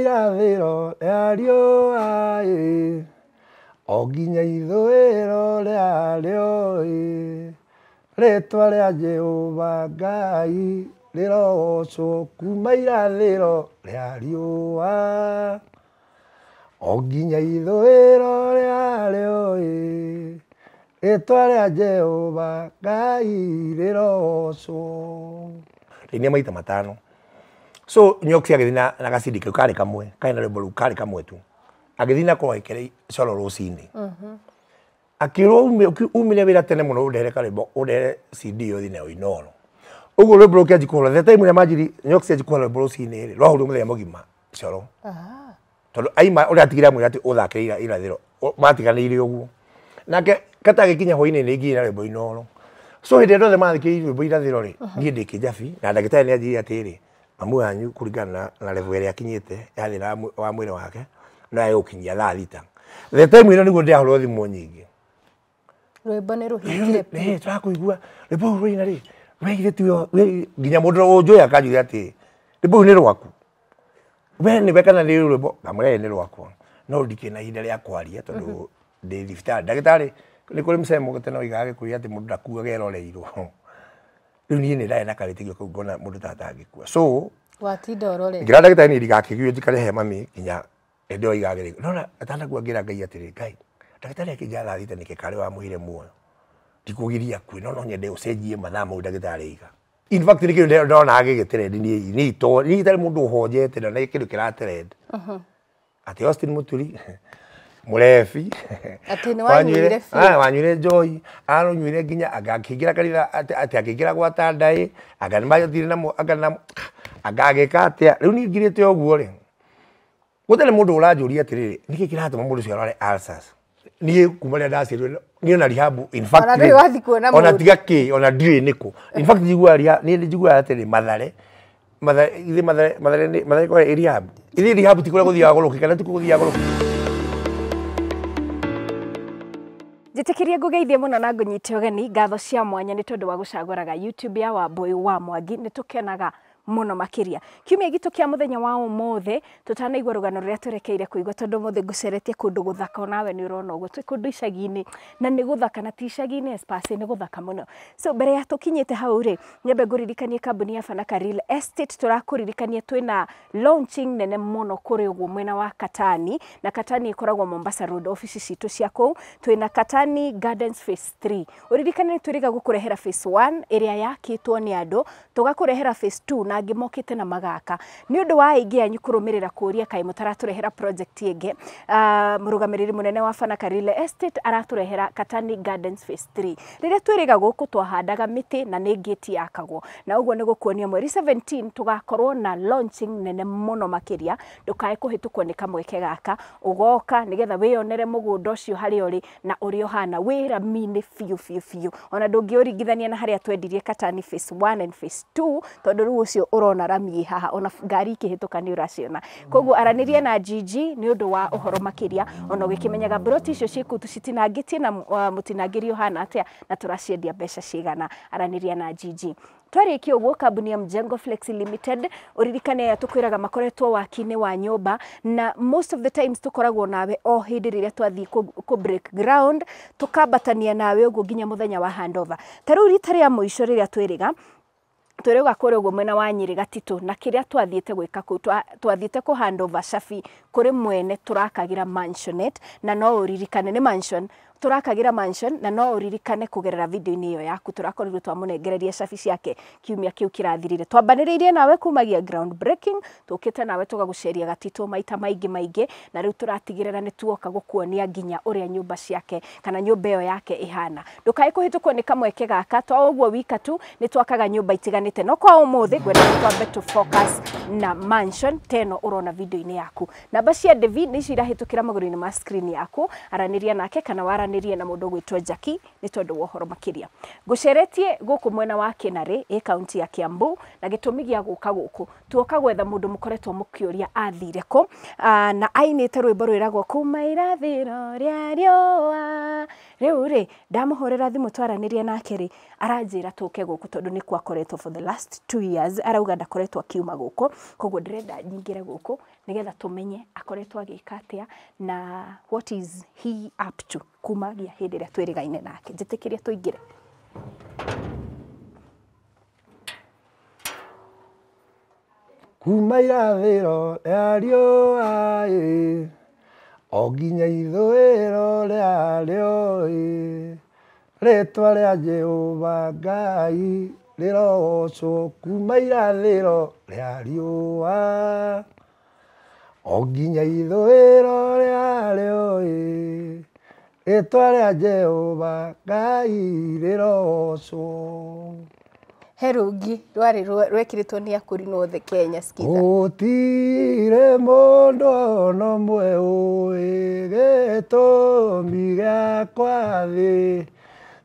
irathiro rä a ĩ o nginya rä rĩa rä twa rä a jehova ngai rä rĩrogocwo kuma irathĩro rĩa riũa o nginya ithũĩro oä rä twa rä a jehova ngai rä rĩrogocwo rĩinia maita matano so nyoki agä thiä na, na gacindi kä karä kamwe kai na rwä karä kamwe tu agä thiä nakorwo agä coro rå cinä akä rwo umire wä ra tene må no å ndehere udere å ndehere cd yo thine å inoro å guo rwä mbå rå kä anjikå theta imwe manjiri nyoki cianjikåhora rwä mbå rå cinä rä rwahå rio må solo må gima coro tondå aima å rä ati atigire amwä ira atä å thakä re irathä ro matiganä ire å nake kata agä kinya hwainä nä ngirä na rwä mbå inoro so hede ndä ä rä othe mathikä rwä mbå irathä ro rä na ndagä tarä nä anjirire atä rä mamu wanyu kuringana na na level ĩrĩa akinyĩte yarĩ na wa mwĩrĩ wake na aĩ kinya la lita the time ĩno nĩguo ndĩrahũrwo thimũ nyingĩ rwĩmbo nĩ rũhingire pi tũrakũigua rwĩmbo rũu rũina rĩ rwĩigire tiwe nginya mũndũ ũnjũĩ akanjuga atĩ rwĩmbo rũu nĩ rwaku we nĩwe kana nĩ rwĩmbo ngamwĩra nĩ rwakwa no ndikĩ na ihinda rĩa kwaria tondũ mhm. ndĩ thibitarĩ ndagĩtarĩ ni kuri msemo gũtena oigaga gĩkũyũ atĩ mũndũ ndakuaga eroreirwo riu nie ni ndarä na karitigo kau ngona må ndå ta so watinda ũrore ngä ra ndagä tarä njikare he mami nginya ende o igagä nona atanakua ngä ra ngai atä ngai ndagätarä akä nja ke wa må muoyo ndikå giria kuä no no nyende å mathaa mau ndagä iga in fact nä ndona agä gä ni nä ni nä itarä må ndå å honjete na nä kä ndå kä atä austin må turi murebi wanywire njohi aronywire ah, nginya agakiingira kanitha ati akiingira gwata ndai anga nimathire namo anga agagika atia riu ningirite uguo ri gutari mundu uranjuria atiriri niki kiratuma mundu ucio arware ulcers kuma rä a ndaciärirwo niä ona rihabu ona tiga kä ona ndirä nä kå nä njiguaga atä rä mathare mathare mathare mathare mathare ä rihabu ithä rihabu tikå rä a kana tikå thiaga gå njĩtĩkĩrie ngũgeithie mũno na ngũnyite ũgeni ngatho cia mwanya nĩ tondũ wa gũcagũraga youtube ya wambui wa mwangi nĩ kenaga muno makiria kiumia gitu kia muthenya wa umuthe tutanaigua rugano ruria turekeire kuigua tondu muthe nguceretie kundu guthaka onawe ni urona uguo twi kundu icagi-ini na ni guthaka na ti icagi-ini espace ni guthaka muno so mbere ya tukinyite hau ri nyambe nguririkanie kambuni ya fanaka real estate turakuririkania twina launching nene muno kuri uguo mwena wa katani na katani ikoragwo mombasa road office citu cia kuu twina katani gardens phase 3 uririkane twiriga gukurehera phase 1 iria yakitwo ni andu tugakurehera phase 2 na angä mokite na magaka nä å ndå wa aingä anyu kå rå mä rä ra kå ria kaä må taratå rehera project ä ah, må rå gamä rä ri må nene wa bana karile estate aratå rehera katani gardens phase 3 rä rä a twä rä ga gå kå twahandaga mä tä na nä ngäti yakagwo na å guo nä gå kuonia mweri 17 tå gakorwo na launching nene må no makä ria ndå kae kå hä tå kwo nä kamweke gaka å goka nä getha wä onere må gå nda å cio harä a å rä na å rä a å hana wä rami biå biå biå ona ndå ngä å ringithania na harä a twendirie katani phase 1 and phase 2 tondå rä u å cio cio urona rami haha ona ngari ikihituka ni uraciona koguo araniria na jiji ni undu wa uhoro makiria ona gikimenyaga broti cio ciku tucitinangitie na uh, mutinangiri uhana atia na turaciendia mbeca cigana araniria na jiji twarĩkia ũguo kambuni ya Mjengo Flex Limited ũririkane tũkwĩraga makoretwo waki-inĩ wa nyũmba na most of the times tũkoragwo nawe o oh, hĩndĩ rĩrĩa ku kũ break ground tũkambatania nawe ũguo nginya muthenya wa handover ta rĩu rita rĩa mũico rĩrĩa twĩrĩga turiuga kuri uguo mwena wa nyiri gatitu na kiria twathiite gwika kuu twathiite ku handover shafi kuri mwene turakagira mansionet na no uririkane ni mansion turakagira mansion na no uririkane kugerera video ini iyo yaku turakorirwo twamunengereria cabi ciake kiumia kiu kirathirire twambaniriirie nawe kumagia ground breaking tukite nawe tugaguceria gatito maita maingi maingi na riu turatigirira ni tuoka gukuonia nginya uria nyumba ciake kana nyumba iyo yake ihana ndukae kuhitukwo ni kamweke gaka twa uguo wika tu ni twakaga nyumba itiganite no kwa umuthi ngwenda twambe tu focus na mansion teno urona video ini yaku namba cia David ni cirahitukira maguru ni ma screen yaku araniria nake kana wara njacanirie na mundu gwitwo Jackie ni tondu wa uhoro makiria nguceretie guku mwena wa Kinari e county ya Kiambu na gitumi gia guka guku tuoka gwetha mundu mukoretwo mukiuria athire ko na ainite rwimbo rwiragwo kuma irathiro ria riua riu ri ndamuhurira thimu twaranirie nake ri aranjira tuke guku tondu ni koretwo for the last 2 years arauga ndakoretwo akiuma guku koguo ndirenda nyingire guku nigetha tumenye akoretwo agika atia na what is he up to kumagia hindi ria twirigaine nake njitikirie tuingire kuma irathiro ria riũa ĩ o nginya ithũĩro rĩa rĩo ĩ rĩtwa rĩa jehova ngai rĩrogocwo kuma irathĩro rĩa riũa o nginya ithuĩro rĩa rĩũĩ rĩtwa a jehova ngai rĩrocwo he rũngi rwarĩ rwekĩrĩtwo nĩ akũrinũ othe kenya gũtirĩ mũndũ ona ũmwe ũĩ gĩtũmi gĩakwa thĩ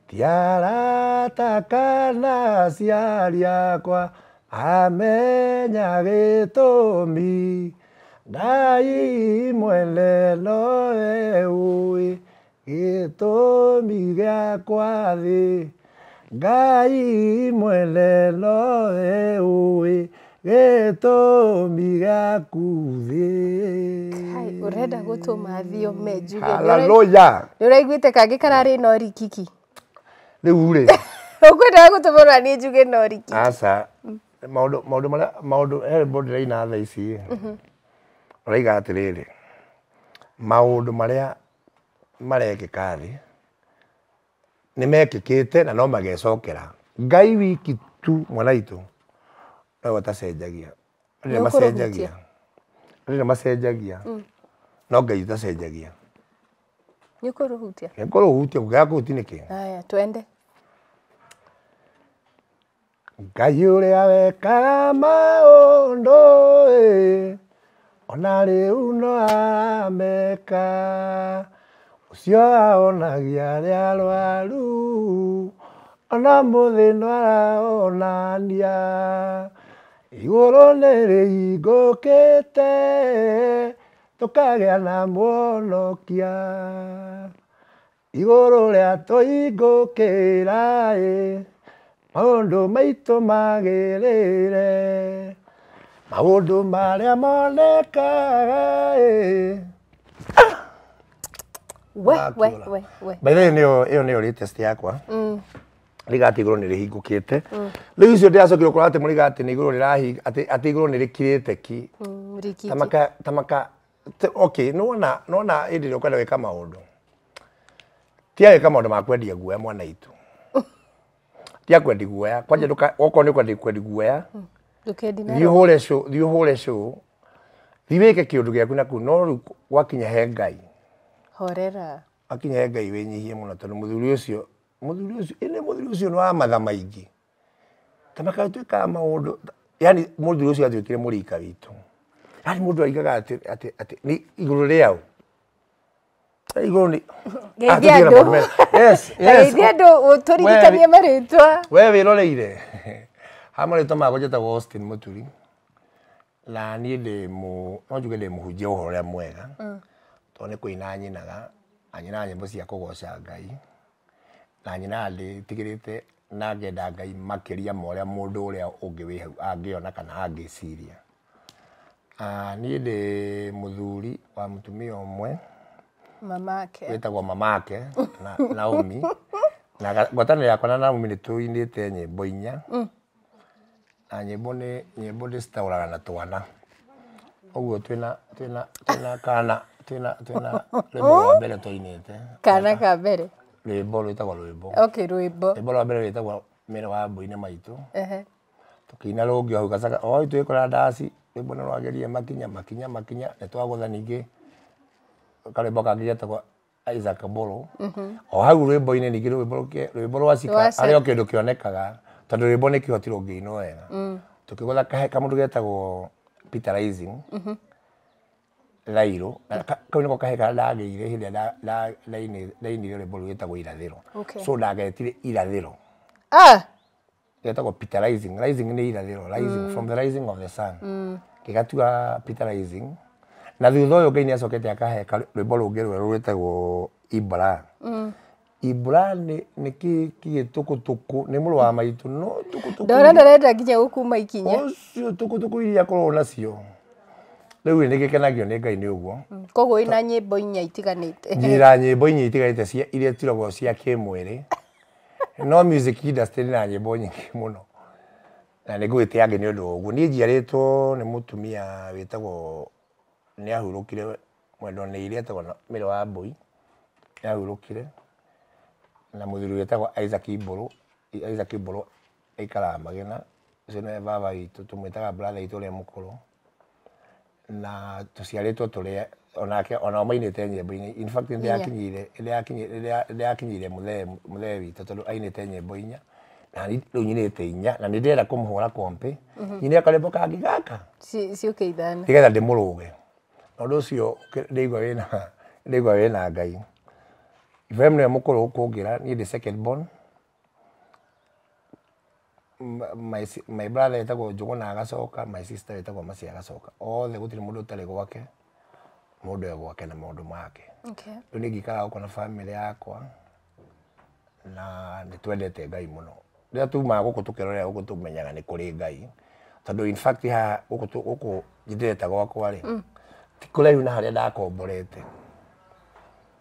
tiarata kana aciari akwa amenya mi ndaimwelelo eui gĩtũmi gĩakwa thĩ ngai mwelelo eui gĩtũmi gĩaku thĩ ũrenda gũtũma thiome njuge haleluya nĩ ũraiguĩte kangĩ kararĩ na ũrikiki rĩu rĩ ũkwendaga gũtũmũrwa nĩ njuge na ũrikiki aca maũndũ maũndũ marĩa maũndũ he mbondĩraina thaa ici mhm. Arauga atiriri, maundu maria marekĩka thĩ nimekĩkĩte na no magecokera Ngai wiki tu mwana witũ nowe ũtacenjagia andũ arĩa macenjagia andũ arĩa macenjagia mm. no Ngai ũtacenjagia nĩ ũkũrũhutia nĩ ngũrũhutia kũngĩaga kũhutia nĩkĩ aya twende Ngai ũrĩa wekaga maũndũ ĩĩ rä onarĩ uno ameka aonagia rä a rwaru ona må thä no araonania igå rå nä rä igũrũ tå kagä a na mwonokia igå rå rä a tå kä raä maå ndå maitå magä rä re maundu maria monekaga baithe ĩyo nĩyo latest yakwa rä igå rå nä rä hingå kä te rä u icio ndä racokire kora atä må rigati nä igå rå atä igå rå nä rä kirä te ki tamaka nona ä ndä rä kwenda gwä ka maå ndå tiagä ka maå ndå makwendia guoya mwana itå tiakwendi guoya kwanja okorwo nä å kwendi kwendi guoya mm thiå hå re cå thiwä ke kä å ndå gä aku naku no rä u gwakinya he ngai horera he ngai wä nyihie må no tondå må thuri å cio må thuri å cio ä nä må thuri å cio nä wa matha maingä ta makatuä kaga maå ndå yani må thuri å cio atuä kire må rika witå yani må ndå aigaga atä igå rå rä ao igå nä geithia tå ririkanie marä twa we wä roreire ha marĩtwa magå njĩtagwo Austin Mũturi na niĩ ndĩ mũ no njuge ndĩ mũhunjia ũhoro ũrĩa mwega tondũ nĩ kũina nyinaga na nyinaga nyĩmbo cia goca Ngai na nyinaga te na ngenda Ngai makĩria ma rä a å ngä wä hau ona kana niä ndä må thuri wa å mwe mamake tagwo mamake na Naomi na ngwatanĩro yakwa na Naomi te nyä mbo inya mm na nyimbo nä nyimbo nä citaåraga na twana koguo twina twina twina kana twina twina rwimbo rwa oh! mbere twainite kana ka mbere rwimbo rwitagwo rwimbo okay rwimbo rwimbo rwa mbere rwitagwo mere wa mbui-inĩ maitũ tũkĩina rũngĩ hau gacaka oi twĩkora ndaci rwimbo nĩ rwagerie makinya makinya makinya nĩ twagũtha ningĩ karwimbo kangĩ getagwo Isaac Mbũrũ mhm. o hau rwimbo-inĩ ningĩ rwimbo rwacika harĩ o kĩndũ kĩonekaga tondå rä mbo nä kä hoti rå ngä inwo wega mm. tå kä gotha kahe må ndå getagwo rairå kau nä ko kahe karä ndagä ire hä ndä a ndainire rä mbo rå getagwo irathä ro so ndagetire irathä ro ah! getagwo nä irathä ro from mm. kä gatua na thutha å yå ngai nä acokete akahe rwä mbo rå ngä rwerå rwä tagwo ibra mm iburane nä kä kä tå kå tå kå nä må rå wa maitå no tå kå tå ndona ndarenda nginya gå kuma ikinya å cio tå kå tå kå iria korwo nacio rä u nä gä kenagio nä ngai nä å guo mm, koguo ina nyä mbo inya itiganä ra nyä mbo inya itiganä te cia iria tiragwo cia kä mwä rä no nä na nyä mbo nyingä må no na nä ngwä tä angä nä å ndå å guo niä njiarä two nä må tumia wä tagwo nä ahurå kire mwendo nä iria etagwo mä re wa mbå i nä ahurå kire na må thuri å getagwo isaac mbå isaac mbå aikaraga magena å nä baba witå tå mwä taga bratha itå rä a må kå rå na tå ciarä two tå rä onake onao mainä te nyämbo-inä ndä yakinyire må thee witå tondå ainä te nyämbo inya na rä u nyinä te inya na nä ndärera kå må hå ra kompä nyinä gaka ciå ke ithana nä getha ndä må rå ge na å ndå å cio rä igua wä na ngai ibrahim niwe mukuru ukungira nie the second born my, my brother etagwo njuguna agacoka my sister othe gå tirä må ndå å tarä gwake må ndå egwake na maå ndå make rä u riu ni gå kona bamä family yakwa na nä twendete ngai må no rä rä a tumaga gå kå tå kä a gå kå tå menyaga nä kå rä ngai tondå haha gå kå njä ndä gwakwa rä mm. tikå raihu na harä a ndakomborete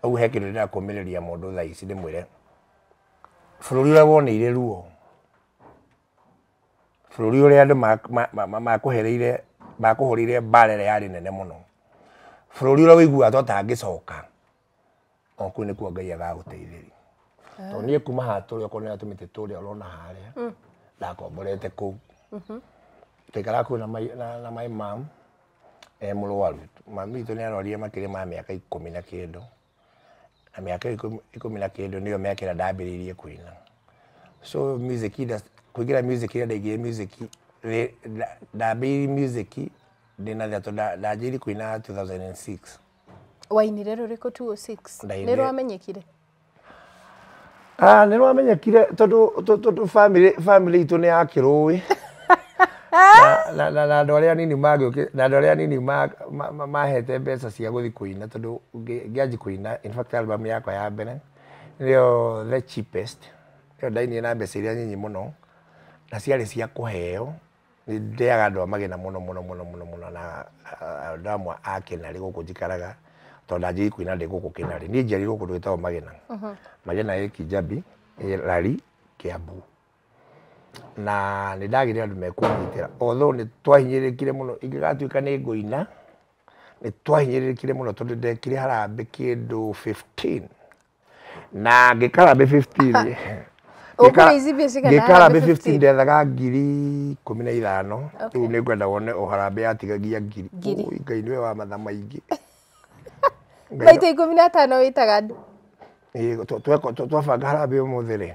au he kindu ndirakumiriria mundu thaa ici ndimwire bururi uria woneire ruo bururi uria andu makuhereire makuhureire mbara iria yari nene muno bururi uria wiguaga ta utangicoka o kuu nikuo ngai agaguteithiria ah. to nie kuma haha turia okorwo nä tå mä tä rä a å rona harä a mm. ndakomborete kå u twaikaraga mm-hmm. kå na maä mam e må rwaru mami itå nä arorie makä ria ma mä aka ikå mi na kä ndå na mĩaka ikũmi na kĩndũ nĩyo miaka ĩrĩa ndambĩrĩirie kuina so music kũingĩra music ĩrĩa ndaingĩrire music ndambĩrĩirie music ndĩna thatũ ndanjĩrĩirie kuina 2006 wainire rũrĩkũ 206 nĩ rwamenyekire nĩ rwamenyekire family family itũ nĩ yakĩrũĩ na andå arä a nini na andå arä a nini mahete mbeca cia gå thiä kå ina tondå ngäanji kå ina album yakwa ya mbere nä the cheapest yo ndainie na mbeca iria nyinyi må no na ciarä cia kå heo nä ndeaga andå a magä na må no må no må no må no na andå amwe akä narä gå kå njikaraga tondå anjä kå ina ndä gå kå känarä niä njiarä gå kå ndå gä tagwo magä na magä na ä kinjabi rari kä ambu na nä ndagä rä andå mekånyitä ra otho nä twahinyä rä kire må no ingä gatuä ka nä ngå ina nä twahinyä rä kire må no tondå ndekire harambä kä ndå na ngä karambä ngä karambä ndethaga ngiri ikå mi na ithano rä u nä ngwenda wone o harambä yatigagia ngiri ngai nä we wa matha maingä maita ikå mi na tano wä taga twabanga harambä å må thä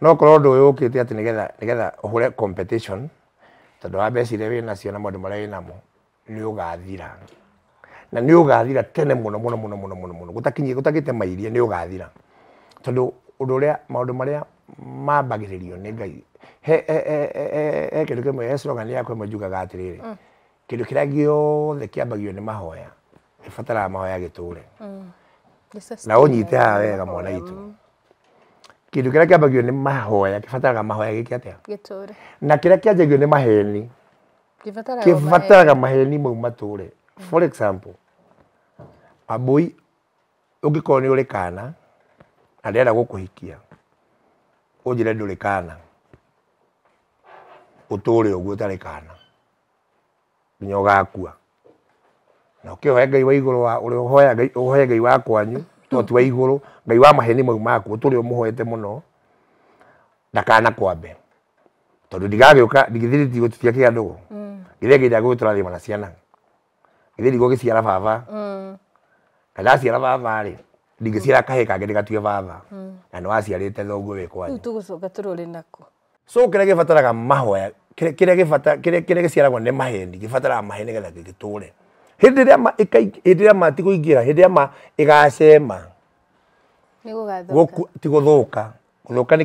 no korwo ndu uyu ukite ati nigetha nigetha uhure competition tondu wa mbeca iria winacio na maundu maria winamo ni ugathira na ni ugathira tene muno muno muno muno muno muno gutakinyie gutakite mairie ni ugathira tondu undu uria maundu maria mambagiririo ni ngai he he he he kindu kimwe he slogan yakwa imwe njugaga atiriri mm. kindu kiria giothe kiambagio ni mahoya ibataraga mahoya giture mm. na unyite haha wega mwana itu kindu kiria kiambagio ni mahoya kibataraga mahoya giki atia giture na kiria kianjagio ni maheni kibataraga maheni mau mature for example abui ungikorwo ni uri kana na ndĩrenda gũkũhikia ũnjĩre ndũrĩ kana ũtũũre ũguo ũtarĩ kana nginya ũgakua na ũkĩhoya ngai wa igũrũ ũhoya ngai wa kwanyu no tiwe iguru ngai wa maheni mau maku turi umuhoete muno ndakana kwambe tondu ndigagiuka ndigithiri ndigutitia kia ndugu mm. githiri nginda gwitura na ciana githiri gugiciara baba mm. na ndaciara baba ri ndingiciara kahä kange ndä gatue baba mm. na nä waciarä thoguo wä kwanyu tå gå coka tå rå rä nako so kä rä a gä bataraga mahoya kä rä a gä ciaragwo nä maheni gä bataraga maheni nä getha gä tå hindi ria ma hindi ria ma ti kuingira hindi ria ma igacema ti guthuka guthuka ni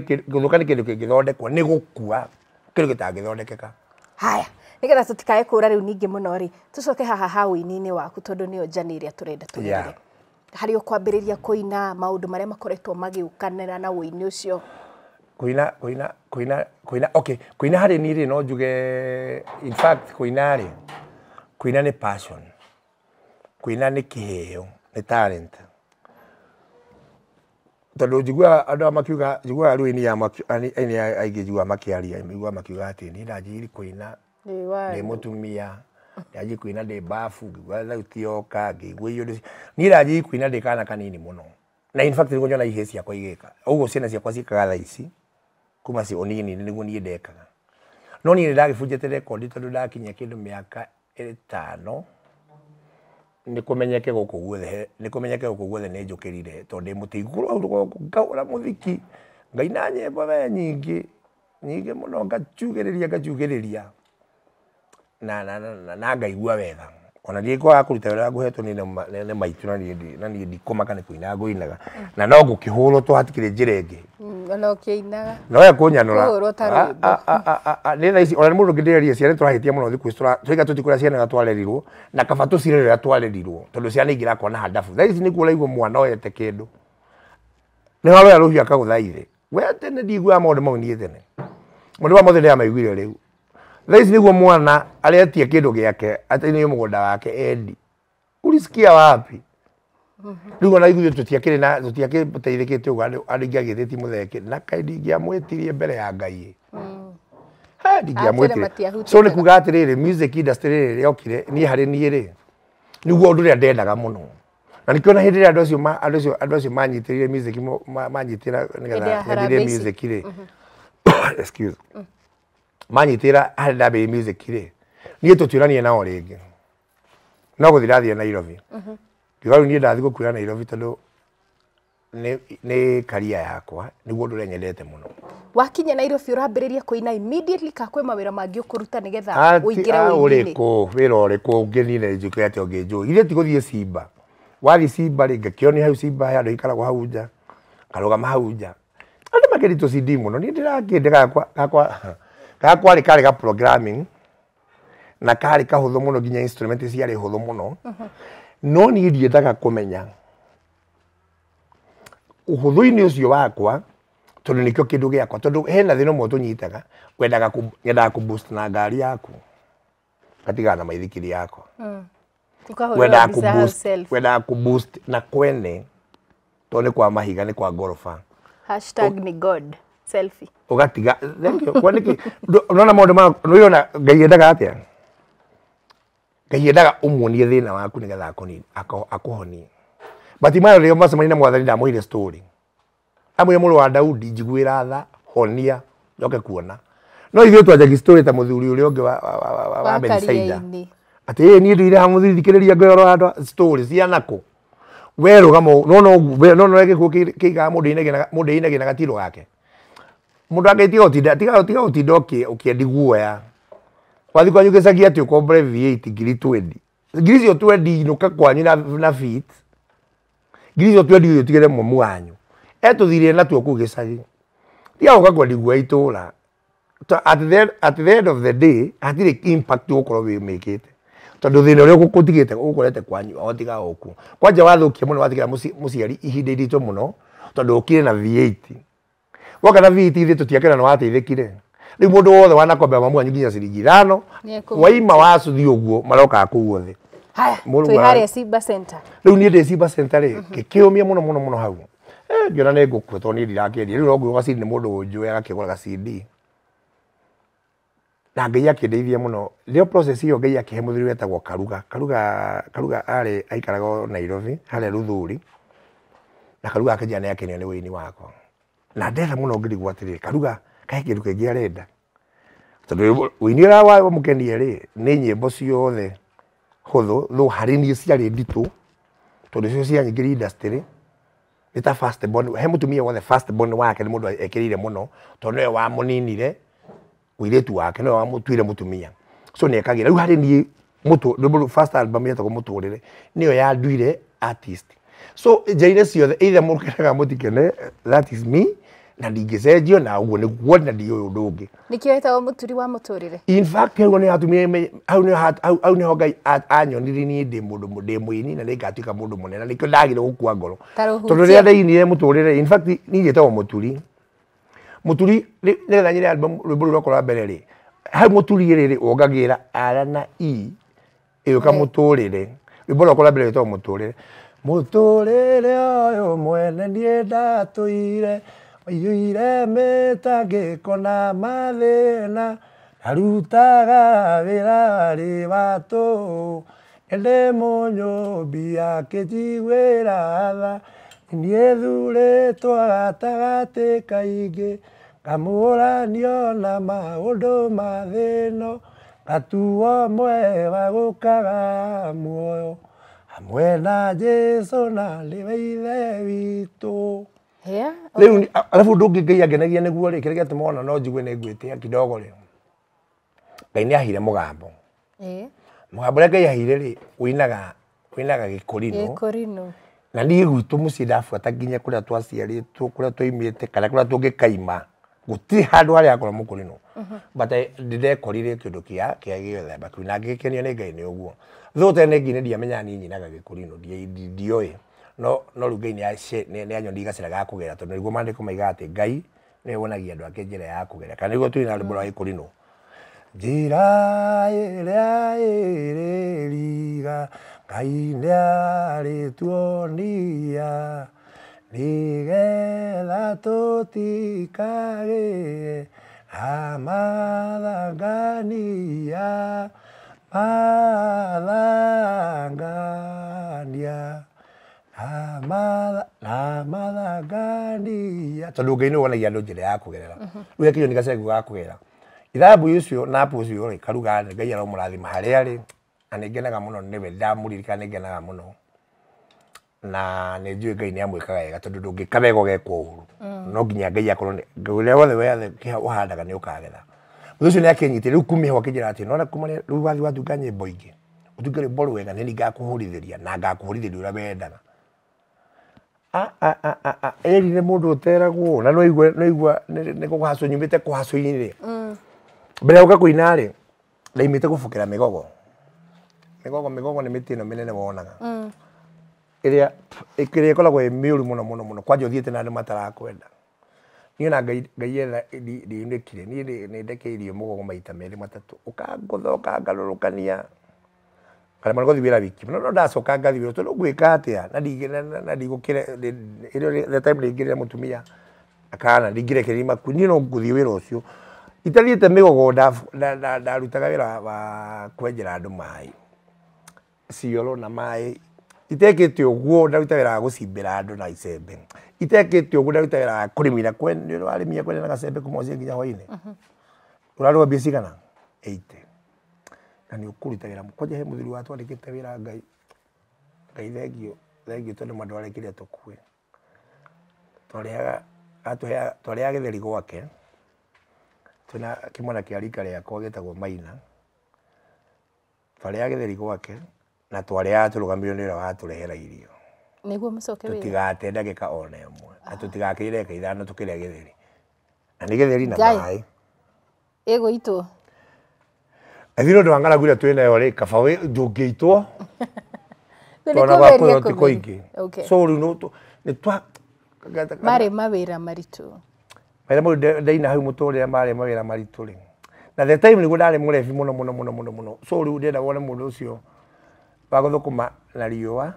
kindu kingithondekwo ni gukua kindu gitangithondekeka haya nigetha tutikae kura riu ningi muno ri tucoke haha ha ini waku tondu nio njani iria turenda tugire yeah. harä å kwambä kuina maundu maria makoretwo magiukanira na wini ucio kuina kuina kuina kuina okay kuina harä ni rä no juge in fact kuina rä kuina nä passion kuina nä kä heo nä talent tondå njiguaga andå a makiuga njiguaga rä ini aingä njiguaga makäaria njiguaga makiuga atä niä ndanjiri kuina ndä må tumia ndanjiri ina ndä mbabu ngäigua thauti yoka ngäigua iå ndå niä ndanjiri kuina ndä kana kanini må no na in fact nä guo nyonaga ihä ciakwa igä ka å ciana ciakwa ciĩkaga tha ici kuma ci unini nä guo niä ndekaga no niä nä ndagä bunjete rekondi tondå ndakinyia kä ndå mä aka ä tano nä kå menyeke gå kå guothe nä kå menyeke gå kå guothe nä njå kä rire tondå må tä igå rå rå ngahå ra må thiki ngai na mbo we nyingä nyingä må no ngacugä rä ria ngacugä rä ria na ngaigua wetha ona ndi kwaga kå ruta wä ra ngå hetwo nä maitå na niä ndikomaga kana kå inaga ngå inaga na no ngå kä hå rwo tå hatikä rä njä ra ä ngä noya kå nyanå ra nä thaici ona nä må ndå ngä ndä reria ciana tå rahä tia må no thikå ici tå iga tå tikå rä a ciana rä rä a twarerirwo na kaba tå cirä rä rä a twarerirwo tondå ciana ingä rakwa na handabu thaici nä guo raigwo mwana oyete kä ndå nä waroya rå hiå akagå thaithä we tene ndiguaga maå ndå mau niä tene maå ndå mamothe nä amaiguire rä u thaa ici niguo mwana aretia kindu giake ati ni mugunda wake endi ulisikia wapi riu ona ithuĩ tũtiakĩrĩ na tũtiagĩteithĩkĩte ũguo andũ ingĩ mũtheke na kaĩ ndingĩamwĩtirie mbere ya ngai hmm. ndingĩamwĩtirie so nĩ kuga atĩrĩrĩ music industry rĩrĩ rĩokire niĩ harĩ niĩ rĩ nĩguo ũndũ ũrĩa ndendaga mũno na nĩkĩo na hĩndĩ ĩrĩa andũ acio andũ acio manyitĩrĩire music manyitĩra nĩgetha nyendire music rĩ mm-hmm. excuse mm manyitira harä ndambä music rä niä tå tuonanie nao rä ngä no gå thiä ndathiä nairobi riuga mhm. rä u niä ndathiä gå kuira nairobi tondå nä karia yakwa niguo ndå renyendete må no wakinya nairobi å rambä rä ria ka kwä mawä ra mangä å kå ruta nä getha å ingä re å rä kå wä ra å rä kå å ngä nine njå kä atä å ngä njå irä tigå thiä cimba wathi cimba hau cimba ya andå ikaragwo hau nja ngarå gama hau nja andå makä ritå cindi må no niä ndä rakä ndä gakwa gaka karä ga programming na karä kahå thå må no nginya instrument ciarä hå thå må no no niä ndiendaga kå menya å thå inä å cio wakwa tondå nä kä o kä ndå gä akwa tondå hena thä na mwe tå nyitaga wendaga kå na ngari yaku gatigaga na maithikiri yakwa mm. wendaga kå na kwene tondå nä kwa mahiga nä kwa ngoroba hashtag ni god selfie ugatiga thank you kwa niki unaona maundu ma nuyona ngai endaga atia ngai endaga umuonie thina waku nigetha akunini akuhonie batimayo rio macemania na mwathani ndamwire story amwire mũrũ wa daudi njiguĩra tha honia njoke kuona no ithuĩ twanjagi story ta mũthuri ũrĩa ũngĩ wa berisaida atĩ ĩ niĩ ndũire ha mũthuri thikĩrĩria ngĩrora andũ story cia we rũgamo no no no no gĩkuũ kĩigaga mũndũ ainagĩnaga tirũ gake mundu agaitia utinda tiga tiga utinda ukiendia wathi kwanyu gicagia ati ukombore V8 ngiri twendi ngiri cio twendi inuka kwanyu na na fit ngiri cio twendi utigire mwamu wanyu etuthirie natuo kuu gicagi tiga uka kwendia guoya itura at the, at the end of the day hatirä impact ugukorwo wä mä kä te tondå thä na å rä a gå tigä te å korete kwanyu otiga å ku kwanja wathå kia må no watigä ra må ciari ihinda iritå må no tondå å kire na V8 wakana viti ithe tutiakira no wateithikire ri mundu wothe wanakombera mamwa nginya ciringi ithano waima wasu thi uguo maroka kuu othe riu niä ndä cimba rä gä umia må no må no må no hau ngiona nä ngå kå to niä ndirakeendia rä u nongå gacidi nä må ndå å njå agakä gå ra gacidi na ngai akindeithie muno leo process hiyo ngai akihe muthuri wetagwo karuga karuga karuga ari aikaraga nairobi harä ruthuri na karuga akinjia nä akenio nä wä ini wakwa na ndetha må no ngä karuga kahe kä ndå arenda tondå wä ini å rä a wamå rä nä nyä mbo ciothe hå thå thå harä niä ciarä nditå tondå cio cianyingä rä indastry nä ta he må tumia wothe wake nä må ndå ekä rä ire må no tondå nä we wamå ninire å irä tu wake nä we wamå tuire so nä ekagä ra rä u harä niä må yetagwo må tå rä re nä yo yanduire artist so njaire ciothe ithe mukeraga mutikene that is me na ndingicenjio na guo niguo na ndi uyu undu ungi nikio etagwo muturi wa muturire in fact hau ni hatumire hau ni hau ni ho anyonire ni ndi mundu mundi muini na ningatuika mundu munene nikio ndagire gukua ngoro tondu riria ndainire muturire in fact ninjetagwo muturi muturi nigetha nyire album rwimbo rwakwa rwa mbere ri hau muturi riri wongagira arana i e, iyo ka muturire rwimbo rwakwa rwa mbere rwitagwo muturire muturire uyu mwene nie ndatuire iyuire mitangiko na mathina ndarutaga wira harĩ watu nĩndĩ mũnyũmbi akĩnjiguĩra tha niĩ thurĩtwo gatagatĩ kaingĩ ngamũranio na maũndũ ma thĩ ĩno ngatuo mwe wa gũkaga muoyo mwena jesu na rä ithe witå rä u arabu ndå ngä ngai angenagia nä guo rä kä rä atä mona no njigue nä ngwä kidogo rä ngai nä ahire må gambo må gambo rä a ngai ahire rä winaga winaga gä kå rinå na ni gwitå må ciä ndabuata nginya kå rä a twaciarä two kå rä a twaimä te kana kå rä a kaima gutirä handå harä akora må kå rä no but eh, ndä ndekorire kä ndå kä gäthemba kä u na ngä kenio nä ngai nä å guo thå tene nginä ndiamenyaga ni nyinaga gä kå rinå ndioä no no rä u ngai nä anyoni igacä ga kå gera tondå nä guo mandä ko maiga atä ngai nä wonagia andå ake njä ra ya kå gera kana nä guo twä na rä mbo rwa gä kå rinå njä ra ä rä a rä riga ngai nä arä tuonia Miguel atotikare amalagania malangania namalagania tondu ngai niwonagia andu njira ya kugerera mm-hmm. riu gakiryo ni gacegu ga kugerera ithabu icio na apu icio ri karuga ngai aromurathima haria ri na ningenaga muno niwe ndamuririkana ningenaga muno na nä njå ngai nä amwä kaga wega tondå ndå ngä kawega ũgekwo å ru mm. no nginya ngai akorwo å rä a wothe å handaga nä å kagetha må thå å cio nä akänyitä rä u kumä ho akä njä ra atä nona kuma rä u wathi watunga nyä mbo ingä å tunga rä mbo rwega nä ngakå hå rithä ria na ngakå hå rithä ria å rä a wendaga ah, ah, ah, erire må ndå å teragwo na no igua nä gå hacå nyumä te kå hacå-inä rä mm. mbere ya å ka kå ina rä ndaimä te gå bå kä ra mä gogo mä gogo mä gogo nä mä tä ä no mä nene wonaga mm ä rä a ĩkoragwo ä mä å ru må no må no må no kwanja na andå matarakwenda niä na ngai ni kire niä nä ndekeirio må gogo maita merä matatå å kangåtha å kangarå rå kania karema ngothi wä ra wiki no ndacoka ngathi wä ra tondå ngwä ka atä a na di kä re rä ngä rä ra må tumia di ringä rekereria maku niä no ngå thiä wä ra å cio itathiä te mä gogo ndarutaga wä ra wa kwenjera andå maä siolo na maä itekite uguo ndaruta wira wa gucimbira andu na icembe itekite uguo ndaruta wira kurimira kweni ni warimia kweni na gacembe kumocia nginya hwaini urarwa mm-hmm. mbia cigana 80 na ni ukuruta wira kwanja he muthuri wa twandikite wira ngai ngai thengio thengio tondu mwandu arekirie tukue twarehaga atuheaga twarehaga githeri gwake twina kimwana kia rika riakwa gitagwo maina twarehaga githeri gwake na twarä tå rå gamä rä nä å rä a watå rehera irio niguo må coke tå tigate ndagä ka ona ä mwe na ah. tå tigakä ire ka ithano tå kä rä a gä theri na nä gä theri na maä ä gå itwo athi nä å ndå wa ng'aragu ä rä a twä nayo rä kaba ndå ngä itwo twana gwakwä yo ti ingä so rä u nä twa mawä ra maritå marä mau ndaina hau må tå rä re marä mawä ra maritå rä na the time nä guo ndarä må rebi må no må no må no må no so rä u ndenda wone må ndå å cio wa thå kå ma na riå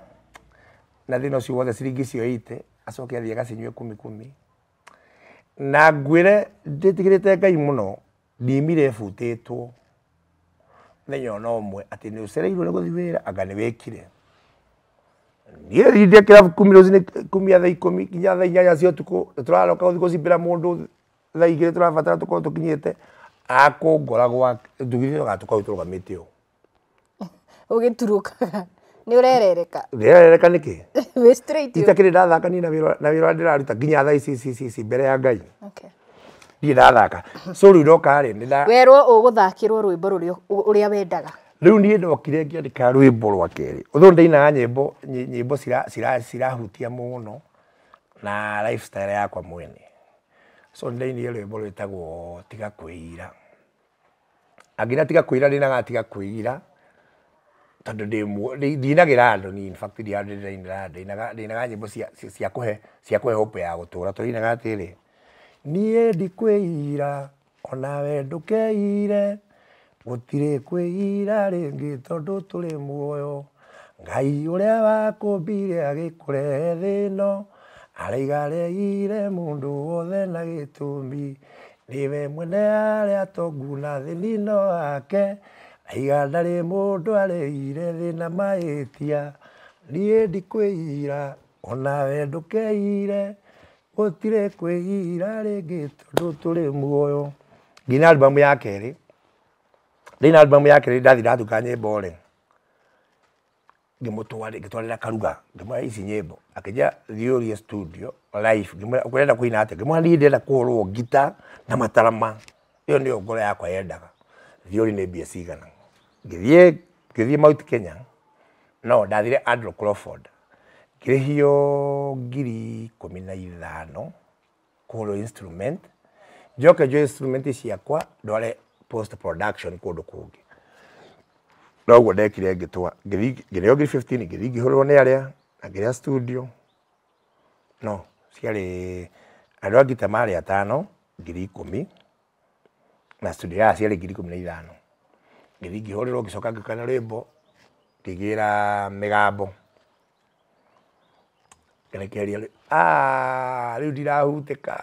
na thä na å wothe ciringi cioite acoke athiä agacinyue kumi kumi na ngwä re te ngai må no ndimire butä two thenya ona å mwe atä nä å cereirwo nä gå thiä wä ra anga nä wä kire niä rindä kä rabu kumi rå thaa ikå nginya thaa inyanya cia å tukå nä tå raroka thaa igä rä tå rabatara tå korwo tå kinyä te akå ũgĩturũkaga nĩ ũrerereka ndĩrerereka nĩkĩ itakĩrĩ ndathakani na wĩra wa ndĩraruta nginya thaa ici ici mbere ya ngai ndirĩ ndathaka so rĩu iroka rĩ werwo ũgũthakĩrwo rwĩmbo rũrĩa ũrĩa wendaga rĩu niĩ ndokire ngĩandĩka rwĩmbo rwa kerĩ ũthũ ndainaga nyĩmbo nyĩmbo cirahutia mũno na lifestyle yakwa mwene so ndainire rwĩmbo rwĩtagwo tiga kwĩira angĩra tiga kwĩira ndinagatiga kwĩira tondå ndinagä ra ni ndinaga nyä mbo cia kå he cia kå he hope ya gå tå ra tå inaga atä rä niä ndikwä ira onawe ndå keire gå tirä kwä ira rä ngä tondå tå rä muoyo ngai å rä a wakå mbire agä kå rehe thä no araigareire må ndå wothe na gä tå mi nä we mwene arä a atongu na thä nino wake aiga ndarĩ mũndũ arĩire thĩna ire niĩ ndikwĩira onawe ira gũtirĩ kwĩgira rĩngĩ tondũ tũrĩ muoyo nginya albamu ya kerĩ thĩinĩ albamu ya kerĩ ndathiĩ ndatuka nyĩmbo rĩ ngĩmũtwarĩ ngĩtwarĩra karuga ngĩmwĩra ici nyĩmbo akĩnjĩra thiĩ ũrie studio live ngĩmwĩra ũkwenda kũina atĩa ngĩmwĩra niĩ ndĩrenda kũhũrwo ngita na matarama ĩyo yo ngoro yakwa yendaga thiĩ ũrie nĩ mbia cigana ngithie ngithie Mount Kenya no ndathire Andrew Crawford ngirihio ngiri ikumi na ithano kugurwo instrument njoke njoe instrument ciakwa ndware post production kundu kungi noguo ndekire ngitwa ngirihio ngiri 15 ngithii ngihurwo ni aria na ngiria studio no ciarä andå a ngita marä atano ngiri ikå mi na studio yaya ciarä ngiri ikå mi na ithano githii ngihurä gicoka ngäkana rä mbo ngägä ra mä gambo ngarekeria rä u ndirahutä ka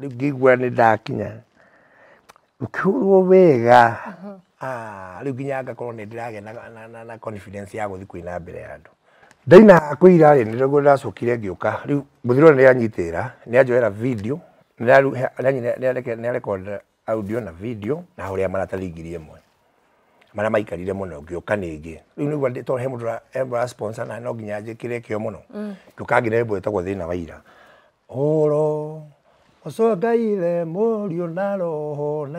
rä u ngäigua nä ndakinya å kä hå rwo wega rä u nginya ngakorwo nä ndä ragä na ya gå thiä kwä na mbere ya andå ndaina kwä ira rä nä guo ndacokire ngä å ka rä u må thirwo nä anyitä ra nä anjoera nä arekonda na video na hå rä a maratathi ngiri ä mwe maria maikarire må no ngä å muno ngiuka rä u nä to he mundu embora sponsor na no nginya njikire kio muno mm. tukangire rwimbo itagwo thina wa ira oro ũcongaire mũriũ na roho na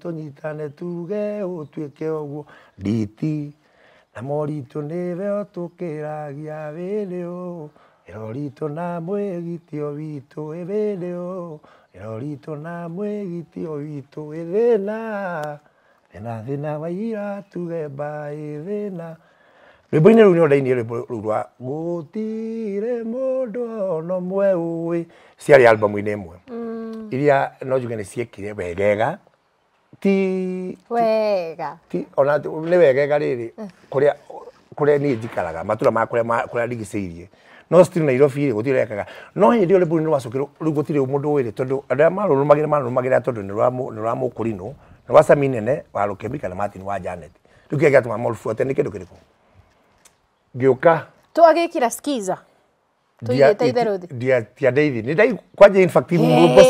tå nyitane tuge å tuä ke å guo nditi na moritå nä tå moritũ nĩwe ũtũkĩragia å ä roritå na mwä gitio mwĩgitio witũ wĩrĩ ũũ ĩroritũ na mwä mwĩgitio witũ wĩthĩna ena thina wa iratuge mbaä thina rwimbo inä rä u nä ondainie rwimbo rä u rwa gå tirä må mwe å ciarä albamu-inä ä mwe mm. iria no njuge nä ciekire wegega ti wega ti ona nä wegega rä rä kå rä a niä njikaraga matå ma kå rä a rigicä irie no still nairobi rä gå rekaga no hä ndä ä yo rä mbå rä nä rwacå kä rä u gå tirä må ndå å rä a marå magä re tondå nä rwa må kå rinå na gwa sami nene wa rukebika na martin wa janet tukiagia tuma mall fuote ni kindu kiriku ngiuka twagikira skiza tuigite itheru thi dia tia deithi ni dai kwanje in fact mbo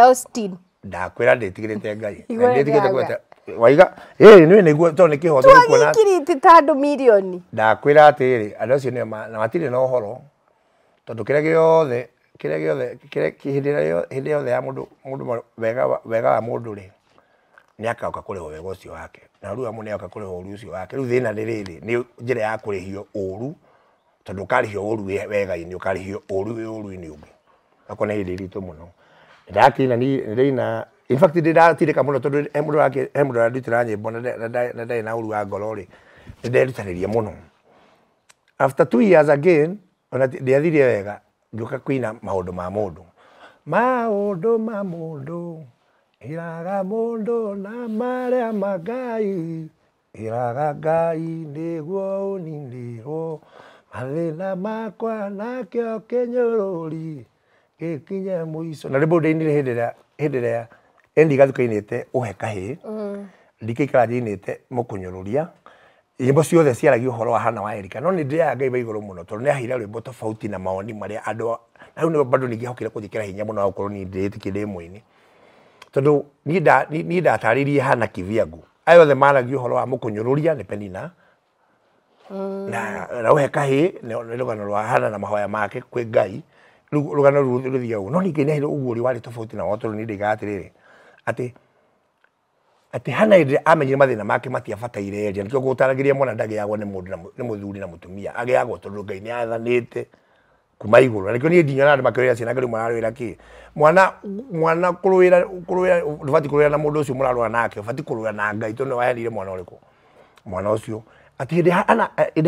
austin ndakwira nditigirite ngai nditigirite kwete waiga ä nä nä guo tondå nä kä hoto twagikiriti ta andå mirioni ndakwä ra atä rä andå acio na matirä na å horo tondå kä rä a gäothe kä rä a gäothe hä ndä yothe ya må ndå wega wa må ndå nä akauka kå rä ho wega å cio wake na rä u amå kå rä ho å ru å cio wake rä u thä na nä rä rä nä njä ra ya kå rä hio å ru tondå å karä hio å ru wega-inä å karä hio å ru å ru-inä å ngä akona hä ndä ritå må no nä ndakä nä ndaina in fact ndä ndatindä må no tondå he må ndå randutä ra nyä mbo na ndarä na å ru wa ngoro rä nä nderutanä rie må no after two years again ona ndä athirie wega ngä å ka kuina maå ndå ma må ndå maå ndå ma må ndå iraga mundu na maria mangai iraga ngai nĩguo ũninĩrwo mathĩna makwa nakĩo kĩnyũrũri gĩkinye mũico na rĩmbo ndainire hĩndĩ ĩrĩa hĩndĩ ĩrĩa Andy Gathuka ainĩte ũhe kahĩ mm. ndike ikaraja ainĩte mũkũnyũrũria nyĩmbo ciothe ciaragia uhoro wa hana wa Erika no nĩ ndĩaga ngai wa igũrũ mũno tondũ nĩ aheire rwĩmbo tofauti na maoni marĩa andũ na rĩu nĩo bado ningĩahokire kũthikĩra hinya mũno wa gũkorwo niĩ ndĩĩtĩkia ndĩ mũini tondu ni rie ni hana kivyangu ayo the å horo wa mukunyururia ni penina mm. na na na uhe kahi ni rugano rwa hana na mahoya make kwä ngai rugano ruthiaga uguo no ningi ni uguo ri wari tofauti na woto ni ndiga atiriri ati ati hana ire amenyire mathina make matiabataire eria nikio gutaragiria mwana ndagiagwo agwo mundu ni muthuri na mutumia agiagwo tondu ngai ni athanite kuma iguru na kio ni ndinya na andu makirwira ciana mwana mararwira ki mwana mwana kurwira kurwira ndubati kurwira na mundu ucio murarwa nake ubati kurwira na ngai tondu waherire mwana uriku mwana ucio ati ndi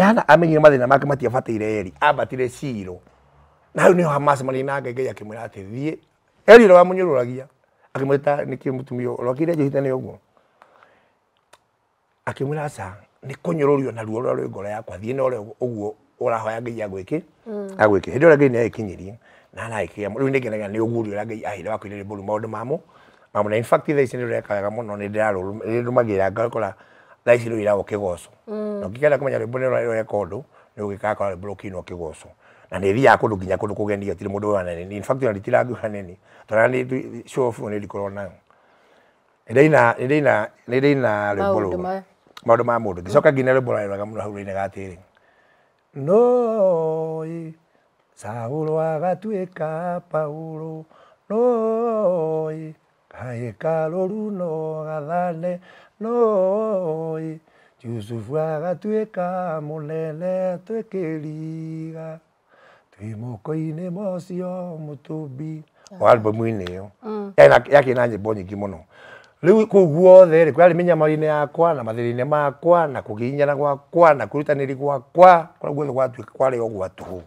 hana amenyire mathina make matiabataire eri ambatire ciro na hau niho hamacemania na ngai ngai akimwira ati thie eri uria wamunyururagia akimwita niki mutumio rwakire njohite ni uguo akimwira aca ni kunyururio ruo ruo rwingoro yakwa thie na uria uguo urahoya ngai agwiki agwä kä hä ndä ä rä a ngai nä agäkinyirie na aragäkä rä u nä ngenaga nä å gurio rä a ngai ahä re rä mbå ru maå ndå mamå mamå na thaa ici nä rå reka wega må no nä ndä rå magä ra ngakora thaa rä u iragwo kä goco na å ngä kå menya rwä mbå nä rå reka å ndå nä å gä kakora rwä mbå rå kä kä goco na nä thiaga kå ndå nginya kå ndå kå genia tirä må ndå wa nene ona ritirangiuha nene tondå nä ndikorwo nayo nä rä ina rwä mbå rå maå ndå ma må ndå ngä coka nginya rwä må no hau rä Noi, Saulo agatuĩka Paulo, Noi, kahekalo runo gathane, Noi, Jusufu agatuĩka mũnene twĩkĩriga, twĩ moko-inĩ mocio mũtumbi wa ah. albumu-inĩ ĩyo, mm. yakĩ na nyĩmbo nyingĩ mũno riu kuu guothe ri kurari minyamari-ini yakwa na mathina-ini makwa na kuginyana gwakwa na kurutaniri gwakwa kuria guothe gwatuika kwari o gwa tuhu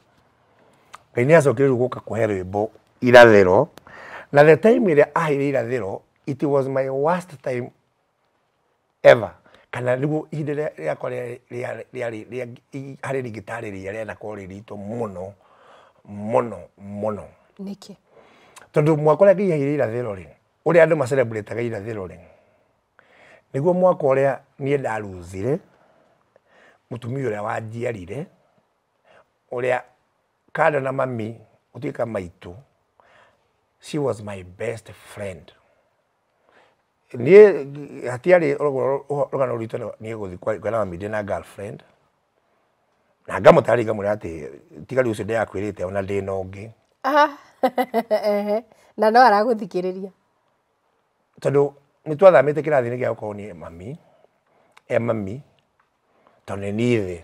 ngai nä acokeririe gå ka kå he rwä mbo irathero na the time ä rä a aheire irathero it was my worst time ever kana rĩu ihinda rĩakwa rĩarĩ harĩ rĩngĩtarĩria rĩenda korwo rĩ ritũ mũno mũno niki nĩkĩ tondũ mwaka ũrĩa ngĩihaire irathĩro rĩ uria andu macelebrataga irathiro ri niguo mwaka uria nie ndaruzire mutumia uria wanjiarire uria kada na mami utika maitu she was my best friend niä hatiarä rågano ritå niä gå kwa kwena mami ndä na girlfriend na ngamå tarä ngamå rä atä tiga å cio ndä rä te ona ndä na å ngä na no aragå thikä rä ria tondå nä twathamä te kä rathi-inä gä akorwo nä mami e mami tondå nä niä thä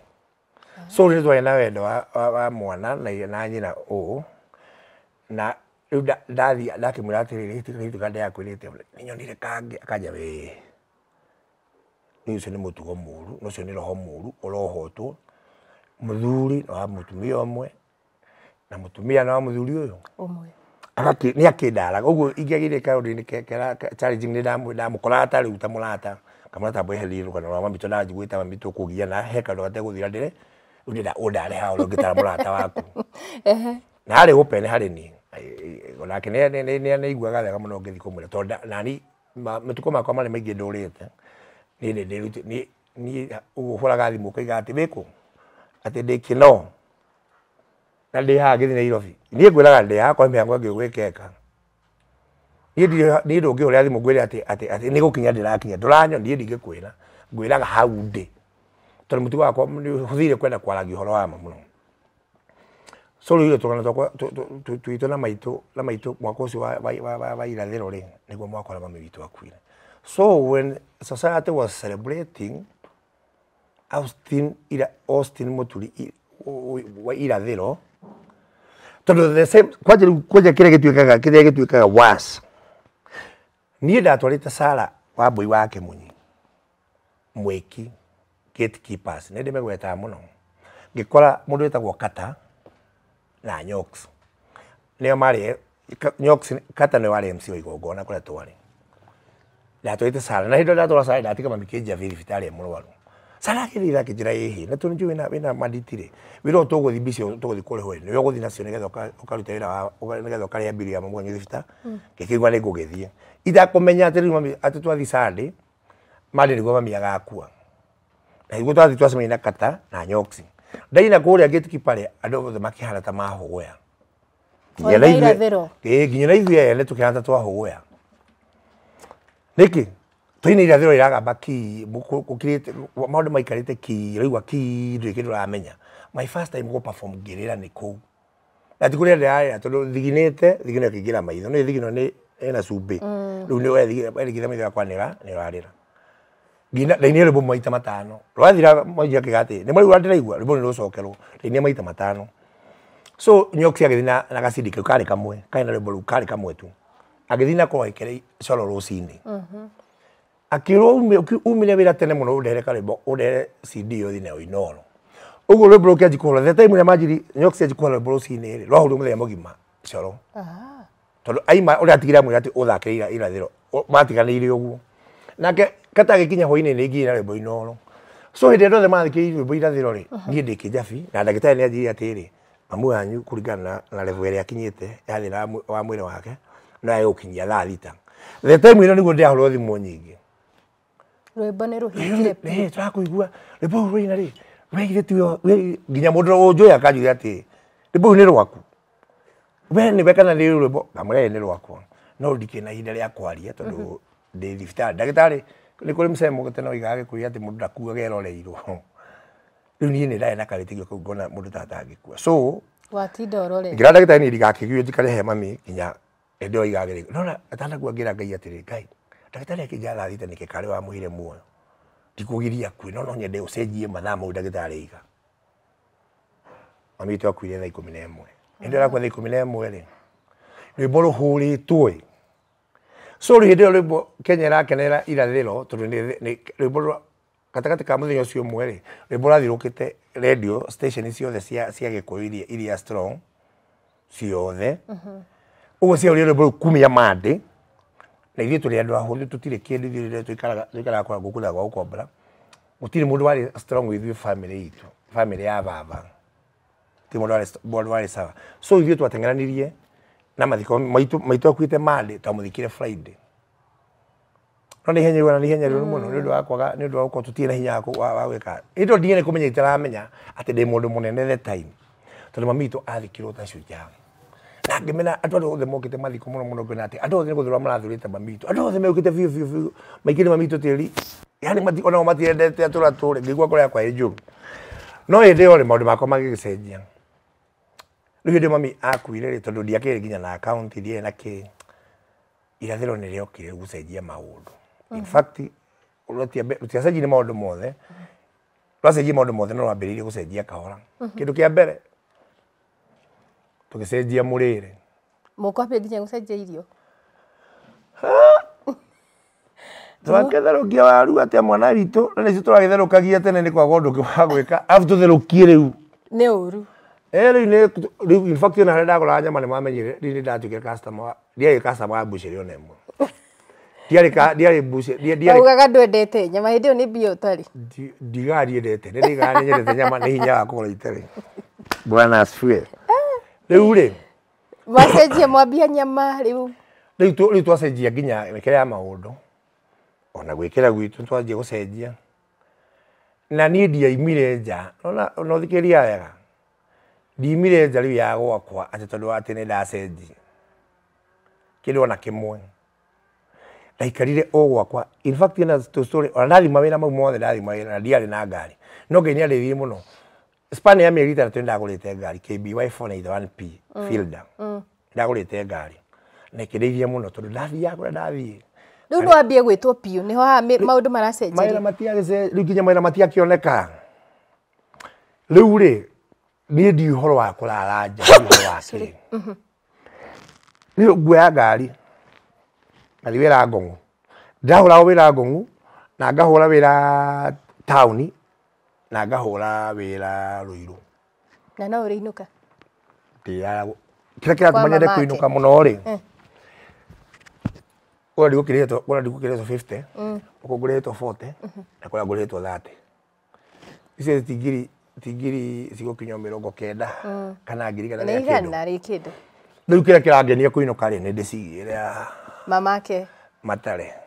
so nä twarä na wendo wa mwana na nyina å na rä u ndathi ndakä mwä ra atä rä yakwä te nä nyonire kange akanja wä rä u cio nä må tugo må ru na å cio nä roho må ru å rohotwo må thuri na wa må tumia å mwe na må tumia na wa må thuri å yå nä akä ndaraga å guo ingä agä ire kaå ndå-inä nä ndamå koraga tarä u ta må rata kamå mweherie rå gano rwa mamitå ndanjiguä ta mamitå kå giana hekandå gategå thira ndä re rä u å ndareha å rä a å ngä tara na harä gå pene harä ni onake nä aiguaga wega må no ngä thiä kå mwä ra tondå nani mä tukå makwa marä maingä ndå rä te ni ni raga thimå å koiga atä wä kå atä ndä kä na ndä haha gä thiä nairobi niä ngwä raga ndä hakwa mä hango angä gwä keka niä ndå ngä hå rä a thimå ngwä re atä nä gå kinya ndä rakinya ndå ranyo niä ndingä kwä ra ngwä raga hau ndä tondå må tigo wakwa nä hå thire kwenda kwaragia å horo wa ma må no cårå tågana twitå na maitå na maitå mwaka å wa irathä ro rä nä guo mwaka å rä so when society was celebrating austin, austin må wa irathä ro tondå the same kwanja rä kwanja kä rä a gä tuä kaga kä rä a gä tuä kaga was niä ndatwarä te sara wa mbå i wake må nyi mwä ki nä ndä megwetaga må no ngä kora må ndå wä tagwo kata na nyox nä o marä nyox kata nä warä mc wa igongona kå rä a twarä ndatwarä te sara na hä ndä ä ndatwara sara ndatiga mamikä njavä thibitarä e må rwaru caragirira kä njä ra ä hä na tå nä njå wä na manditirä wä ra å tå gå mbici tå gå thiä kå rä nä å gå thiä nacio nä getha å karuta wä ra ya getha å thibita mm. gä kä igua nä ngå gä thiä itakå menya atä rä atä twathi candä marä nä guo mami agakua na iguo twathi twacemania na kata na nyoksi ndaina kå rä a ngä tå kiparä andå othe makä hana ta mahågåya nginya na ithuä ene tå kä hana ta twahågåya nä kä thini iria thiro iragamba ki gukirite maundu maikarite ki raigua ki ndiri kindu ramenya my first time go perform ngirira ni kuu na tikuria ndirarira tondu thiginite thigino ikiingira maitho ni thigino ni ina cumbi mm. riu ni werigitha maitho yakwa nira nirarira ngina ndaini rwimbo maita matano rwathira mwanjia akiga ati ni mwarigua ndiraigua rwimbo ni rucokerwo ndainia maita matano so nyoki agithi na gacidi kau kari kamwe kaina rwimbo riu kari kamwe tu agithi nakorwo ekere coro rucini mm mm-hmm akirwo umire wira tene muno urehere karimbo urehere cd yo dine oinoro uguo rwimbo rukia jikora the time manjiri nyoxia jikora rwimbo rucini ri rwahurire muthenya mugima coro tondu aima uria atigire amwira ati uthakire ira ma irathiro matiganiire uguo nake kata agikinya hoine ne gira le inoro so hä ndä de rothe mathikiri rwä mbo irathä rä niä ndä kä njabi na ndagä tarä nä anjiri atä rä mamu yanyu kå na revu ä rä a kinyä te wa mwire wake na egå kinyia thaa thita the time ino ni nä guo ndä ahå rwo rwimbo nä rå hingire tå igua rwimbo rä u rä wä githä nginya må ndå å njå ya kanjuä atä rwimbo rä u nä rwaku we nä we kana rä rwimbo ngamå rä nä rwakwa no ndikä na ihinda rä a kwaria tondå mhm. ndä thibitarä ndagä tarä nä kå rä mcemo gå tena oigaga gä kwä re atä må ndå ndakuaga eroreirwo rä u niä nä ndaä na karä tä gio ngona må ndå tatangä kua so ngä ra ndagä tarä nä ndigakĩgio njikare he nginya ä ndä oigaga rä nona atanakua ngä ra ngai atä rä ngai ndagĩtarĩ akĩnjĩra rathita nĩke karĩ wa mũire muoyo ndikũgiria akue no no ũcenjie mathaa mau ndagĩtarĩ aiga mami akuire thaa ikũmi na ĩmwe hĩndĩ ĩyo thaa ikũmi na ĩmwe rĩ rwĩmbo rũhũrĩtwo ĩ hĩndĩ ĩyo rwĩmbo kenya ĩrakenera irathĩro tondũ rwĩmbo gatagatĩ ka mũthenya ũcio ũmwe rĩ rwĩmbo rwathiũrũkĩte radio station ciothe cia cia gĩkũyũ iria iria strong ciothe uhuh. ũguo ciaũrire rwĩmbo rũu kumia mandĩ na ithuĩ tũrĩ andũ ahũthũ tũtirĩ kĩndũ ithuĩ rĩrĩa tũikaraga kũra ngũkũ na gwa gũkombora gũtirĩ mũndũ warĩ strong ithuĩ bamĩrĩ itũ bamĩrĩ ya baba ti mũndũ warĩ sawa so ithuĩ twateng'eranirie na mathiko maitũ akuĩte mandĩ twamũthikire friday no nĩ ihenya igũna nĩ ihenya rĩũru mũno nĩ ũndũ wa kwaga nĩ ũndũ wa gũkorwo tũtirĩ na hinya wa gwĩka ĩndo nding'eni kũmenya itaramenya atĩ ndĩ mũndũ mũnene the time tondũ mami witũ athikirwo ta shujaa na ngĩmena andũ arĩa othe mokĩte mathikũ mũno mũno ngĩona atĩ andũ othe nĩ gũthũra marathurĩte mamitũ andũ othe meũkĩte biũ biũ biũ maikĩre mamitũ tĩri yani onao matiendete atũra tũre ngĩigua kũrĩa yakwa ĩ njũru no hĩndĩ ĩyo rĩ maũndũ makwa magĩgĩcenjia rĩu hĩndĩ mami akuire rĩ tondũ ndiakĩrĩ nginya na akaunti ndiarĩ na kĩ irathĩro nĩ rĩokire gũcenjia maũndũ in mm-hmm. fact rũtiacenjirie maũndũ mothe rwacenjie maũndũ mothe no rwambĩrĩirie gũcenjia kahora mm-hmm. kä a mbere tugicenjia murire mukwambia nginya gucenjia irio twakĩtherũkia waru atĩa mwana witũ na nĩcio tũragĩtherũkagia tene nĩ kwaga ũndũ wa gwĩka arabu tũtherũkie rĩu nĩ ũru rĩu nĩ in fact ona harĩa ndagũraga nyama nĩ mamenyire rĩu nĩ ndatuĩkire customer ndiarĩ customer wa mbucĩrĩ ona ĩmwe ndiarĩ mbucĩrĩugaga ndwendete nyama hĩndĩ ĩyo nĩ mbia ũtarĩ ndigaga ndiendete nĩ ndigaga nyama nĩ hinya wa kũgũra itarĩ bwana asbue rä u rä mwacenjia mwambia nyama rä riu u twacenjia nginya mikira ya maå ndå ona gwä kä ra gwikira gwitu twanjia cenjia na niä ndiaimire nja na å thikä ria wega ndiimire nja rä u ya gwakwa atä tondå atä nä ndacenji kä ndå ona kä mwe ndaikarire å gwakwa ona ndathima wä ra mau mothe ndathima wä ra na ndiarä na ngari no ngai nä arä thiä må no span ya mieri itatu ndagurite ngari KBY 491P mm. fielder mm. ndagurite ngari na ikirithia muno tondu ndathia kura ndathie riu no ambie gwitwo piu niho maundu maracenjeria matia matiagece riu nginya mawira matia kioneka ri niä ndi horo wa kå rara nja horo wake nä nguoya ngari nathi wä ra ngång'å ndahå ra na ngahå ra wä ra na ngahåra wä ra rå irå na no å rä inå ka kä rä kä ratå manyende kå inå ka må no rä å rarä gå kä rä two å kå ngå rä two na kå rä a ngå rä two thate icio tingiri cigå kinya mä rongo kenda mm. kana ngiri kana nä igana rä kä ndå rä u kä rä a kä rangenia kå inå ka rä nä ndä cigä ra mamake matare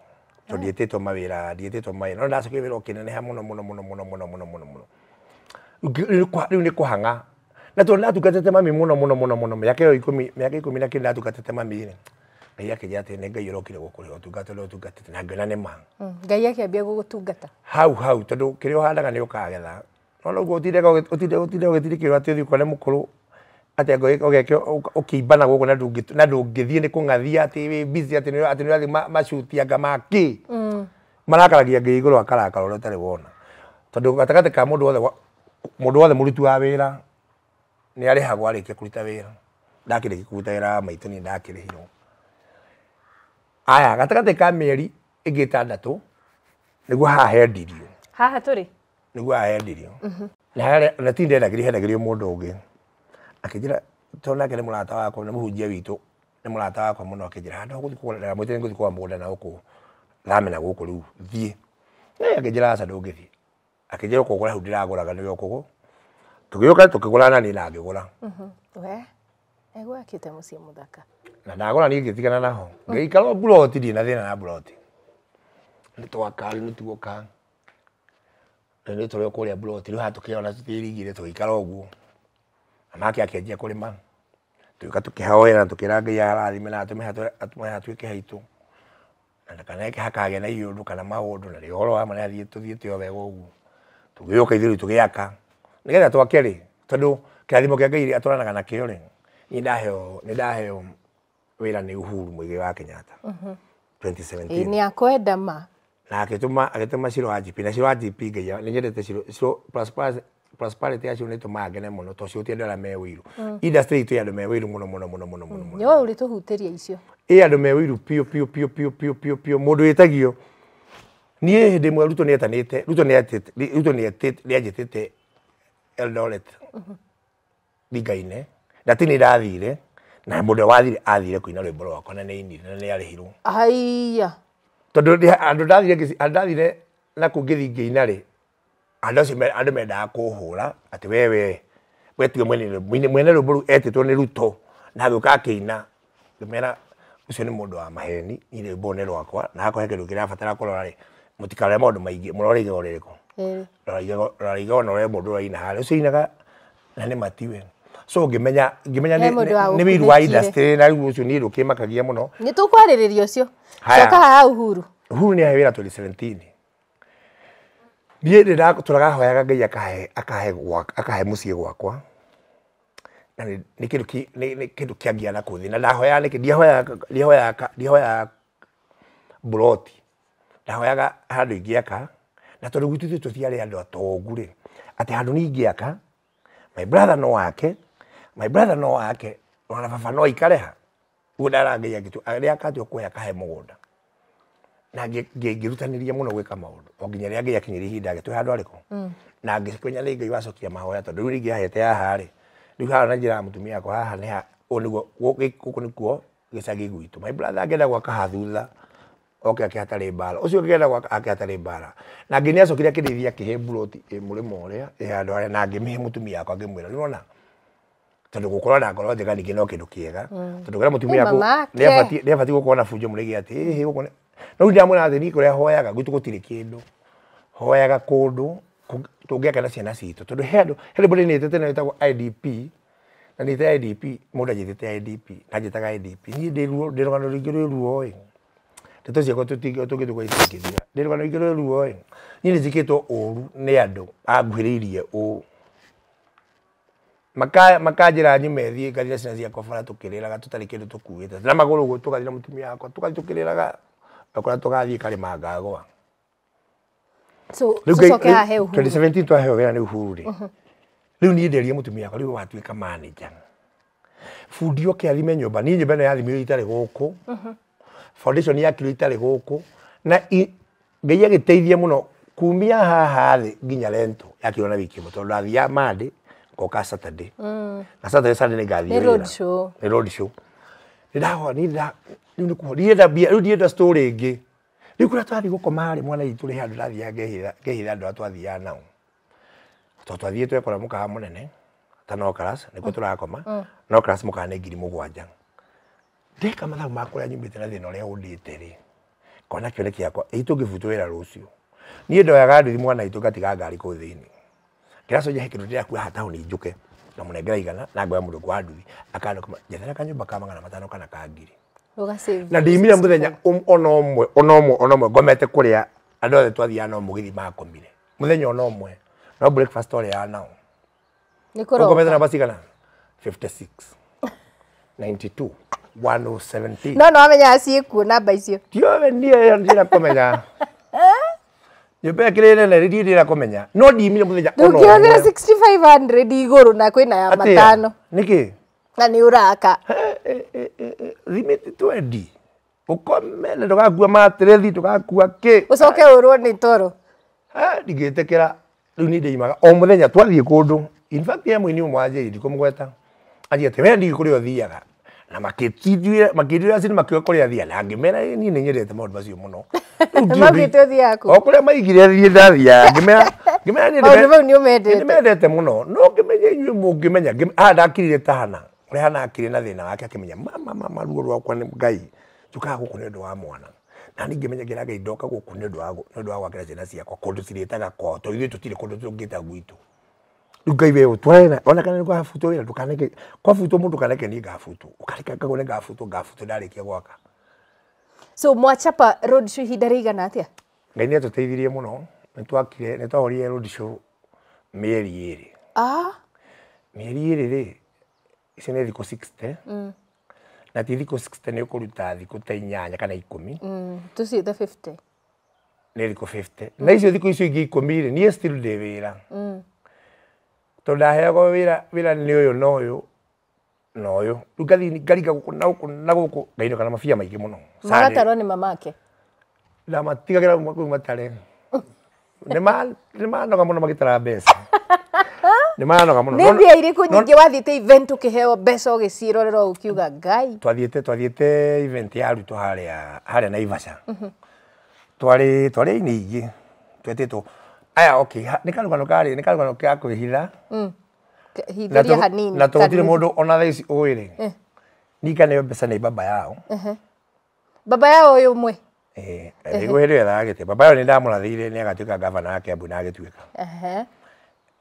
tondå ndiätä two mawä ndiätä two mawä no ndacokä wä ra å kä neneha må no må ah. mm, no må no må no må no må no må no må no rä u nä kå hanga na tondå ndatungatete mami må no må no må no må no mä aka ä yo mä aka ikå mi na kä rä ndatungatete mami rä ngai akä njä atä nä ngai å rokire gå kå rä utungata å rä a ũtungatĩte na ngĩona nä ma ngai akä ambia gå gå tungata hau hau tondå kä rä a å handaga nä å kagetha no noguo å tindega å tindega å tindä kä rwo atä å thiä kwane må kå rå atä ågekä å kä imbana gå kå na ndå ngä thiä nä kå ngathia atä wä mbici atä nä rathi macutianga makä mm. marakaragia ngä igå rå akarakara å rä a å tarä wona tondå gatagatä ka må ndå wothe må wothe må ruti wa wä ra nä arä hagwo arä kia kå ruta wä ra ndakä rä kä kå ruta wä ra wa maitå nä ndakä rä hirwo aya gatagatä ka mä eri ä ngä tandatå nä guo hahendirio haha tå rä nä guo hahendirio na tindendagä rio hendagä rio må ndå å ngä akijira tona ke ni mulata wakwa na muhunjia witu ni mulata wakwa muno akinjira handu guthi kugura mwite nguthi kwa mugunda na guku lame na guku riu thie ne akinjira aca ndungithi akinjira kugura hau ndiraguraga niwe kugu tugiuka tukigura na ni mhmm. na ngigura we egwakite mucii muthaka na ndagora ni ngitigana naho ngiikarwo mburoti ndirĩ na thĩna na mburoti nĩ twakari nĩ tuoka na nĩ tũrĩ kũrĩa mburoti rĩu hatũkĩona tũtĩrigire tũgĩikara ũguo anake akianjia kå rä ma tuä ka tå kä hoera na tå kä arathime na atå atuä ke haitå na kana maå ndå na rä horo wa marä athiä tå thiä te wega å guo tå gä å ka ithuä tå gä aka nä getha ngai atwaranaga na kä o rä nä ni wä ra nä uhuru må wa kenyatta nä akwenda ma na agä tå ciro wa gp na ciro wa gp ngai nä nyendete ciro Prosperity acio nä tå maga ngene må no tocio ti andå arä a me wä irå mm. industry itå ä andå me wä irå må no må no må no må no må mm. no nä wa å rä tå hutä ria icio ä andå me wä irå piå piå piå piå piå piå piå må ndå wä tagio niä hä ndä ä mwe ruto nä etanä te ruto nä anjä tä te eldoret ringaine mm-hmm. ndatinä ndathire na må ndå wathire athire kuina ina rwä mbo rwakwa na nä ainire na nä arä hirwo aia tondå andå ndathire na kå ngä thi inarä andå acio andå mendaga kå hå ra atä wewe wetue mwene rå mbå rå etätwo nä ruto na agä å ka akä ina ngä mera å cio nä må ndå wa maheni ni mbo nä rwakwa na akohe kä ndå kä rabatara kå rora rä må tikarore maå ndå maingä må rore igego rä rä kå rora igego na å rore må ndå raina harä å cio inaga na nä matiwe so ngimenya ngimenya nä wiru wa industry na rä u å cio niä rå kä makagia må no nä tå kwarä rä ria å cio coka haha uhuru uhuru nä ahä wä ra niä ndä ragahoyaga ngai akahe må ciä gwakwa na nä kä ndå kä angä na kå thä na ndahoyaga mburoti ndahoyaga handå ingä aka na tondå gwitå tå tiarä andå atongu rä atä handå ningä aka my brother no wake my brother no wake ona baba no aikare ha guo ndarageia ngä arä akatua kuoya kahe må gå nda na ngĩrutanĩria mũno gwĩka maũndũ o nginya rĩrĩa ngĩakinyĩria ihinda tu handũ arĩkũ mm. na ngĩkwenya nĩ ngai wacokia mahoya tondũ rĩu rĩngĩ ahete haha rĩ rĩu haha na njĩra ya mũtumia wakwa haha nĩ gũkũ nĩkuo gĩcagi gwitũ my brother angĩenda gwaka hathutha oke akĩhatarĩ mbara ũcio ũngĩ ngĩenda gwaka ake hatarĩ mbara na ngĩ nĩ acokire akĩrĩithia akĩhe mburoti ĩ mũrĩmo ũrĩa ĩ handũ harĩa na ngĩmĩhe mũtumia wakwa ngĩmwĩra nĩ wona tondå gå korwo na ngoro njega ningä no kä ndå kä ega mm. tondå rä rä a må tumia nä abatiä gũkorwo na bunjo må rä gä atä no rä ndamwä ra athä rä hoyaga gwitå gå tirä kä ndå hoyaga kå ndå tå ngä aka na ciana citå tondå he andå he nä tete na wetagwo idp na nä te idp må ndå anjä idp na njä taga idp niä ndä rå gano ringä rwä ruoä ndeto ciakwa tå ngä tå gaicingithia ndä rå gano ringä rwä ruoä niä nä njä kä two å ru nä andå anguhä rä irie å makanjä ra nyume ngathi na ciana ciakwa bara tå kä rä raga tå tarä kä ndå tå kuä te na magå rå tå gathi na må tumia wakwa tå gathi tå kä rä raga akora tugathiä karema ngagwa twaheo wä ra nä uhuru rä rä u niä nderie må tumia wakwa rä u watuä ka manager bundi oke arime nyumba ni nyumba ä no yathimä ire itarä gå kå uh-huh. foundation yakirwo itarä gå kå na ngai agä teithie må no kumia haha thä nginya rento yakirwo na wiki må tondå ndathia mandä ngoka saturday mm. na saturday sunday nä ngathiä nä road nä ndahoa rä u ndienda stå ngä rä u kå rä a twathiä gå komarä mwana itå rä handå ndathiaga ngehitha andå arä a twathiaga nao to twathiä twekora må kaga må tå rakoma nokras må kaga ngiri må ndeka mathabu makå rä na thä na å rä kona kä oneki yakwa itå ngä butå wä ndoyaga nduthi mwana itå ngari kå thä inä ngä racoja he kä nä njå ke na munengera igana na ngoya murugo wa nduthi akana kuma jethera kanyumba ka magana matano kana ka ngiri na ndimire muthenya um, ona umwe ona umwe ona umwe ngomete kuria andå othe twathiaga no må githi makomire må thenya ona å mwe no å rä aa nao ngomete namba cigana 56 92 no no amenyaga ciä kuo namba icio tiowe niä ndä ra kå menya nyumba ikirire na riri rira kumenya no ndimire muthenya ono ndukionera igå rå na kwä na ya matano nä kä na nä å ni uraka limit twendi ndå gakua matirithi å coke å rwo nä toro ndingä ndigätäkära rä u nä ndaimaga o må thenya twathiä kå ndå infact mwini å mwanjä iri kå må gweta anjä atä we ndigä kå rä a å thiaga na makĩndira cini makio kũrĩa athia na ngimera ni nĩ nyendete maũndũ macio mũno o kũrĩa maigire ngimera ngimera ni ni ni thiĩ ndathiaga ngĩmera nĩmendete muno no ngĩmenya inyuĩ mũngĩmenya aa ndakirire tahana ũrĩa hana akĩrĩ na thina wake akimenya mama mama ruo rwakwa nĩ ngai tuka gũkũ nĩ ũndũ wa mwana na ni ngimenya menyagä ngai ndoka gå kå nä å ndå wa gwakä ra ciana kwa kå ndå cirä taga to ithu tutire tirä tungita ndå ndukaire utwarena ona kana niko hafuto wira ndukaneke kwa futo mundu kaneke ni gafuto ukareka kagone gafuto gafuto ndarikia gwaka so mwachapa road show ihinda rigana atia ngai ni atuteithirie muno ni twakire road show mieri iri ah mieri iri ri ici ni thiku 60 mm. na ti thiku 60 ni ukuruta thiku ta inyanya kana ikumi mm. tuciite 50 ni thiku 50 mm. na icio thiku icio ingi ikumi ri nie still ndi wira mm tondaheagwo wira wira nä å yå na å yå na å yå rä u kå na gå na gå kå ngainå kana mabia maingä må no magatarwo nä mamake na matigagä ra kå u matare nä manoga må no magä tara mbeca nä manoga må no nä mbia irä kå nyingä wathiä event å kä heo mbeca å gä ciärorera å kiuga ngai twathiä te twathiä event ya arutwo harä a harä a naivaca mhm. twarä twarä aini ingä twetä two aya okay nä kanua karä nä kanua ga kwä mm. hitha na tå gå tirä må ndå ona thaa ici å ä rä nikanä mbeca nä baba yao baba yao å yå mwe ä hä ä ethagagä te baba yao nä ndamå ire nä agatuä ka gavana ya ambu na agä tuä ka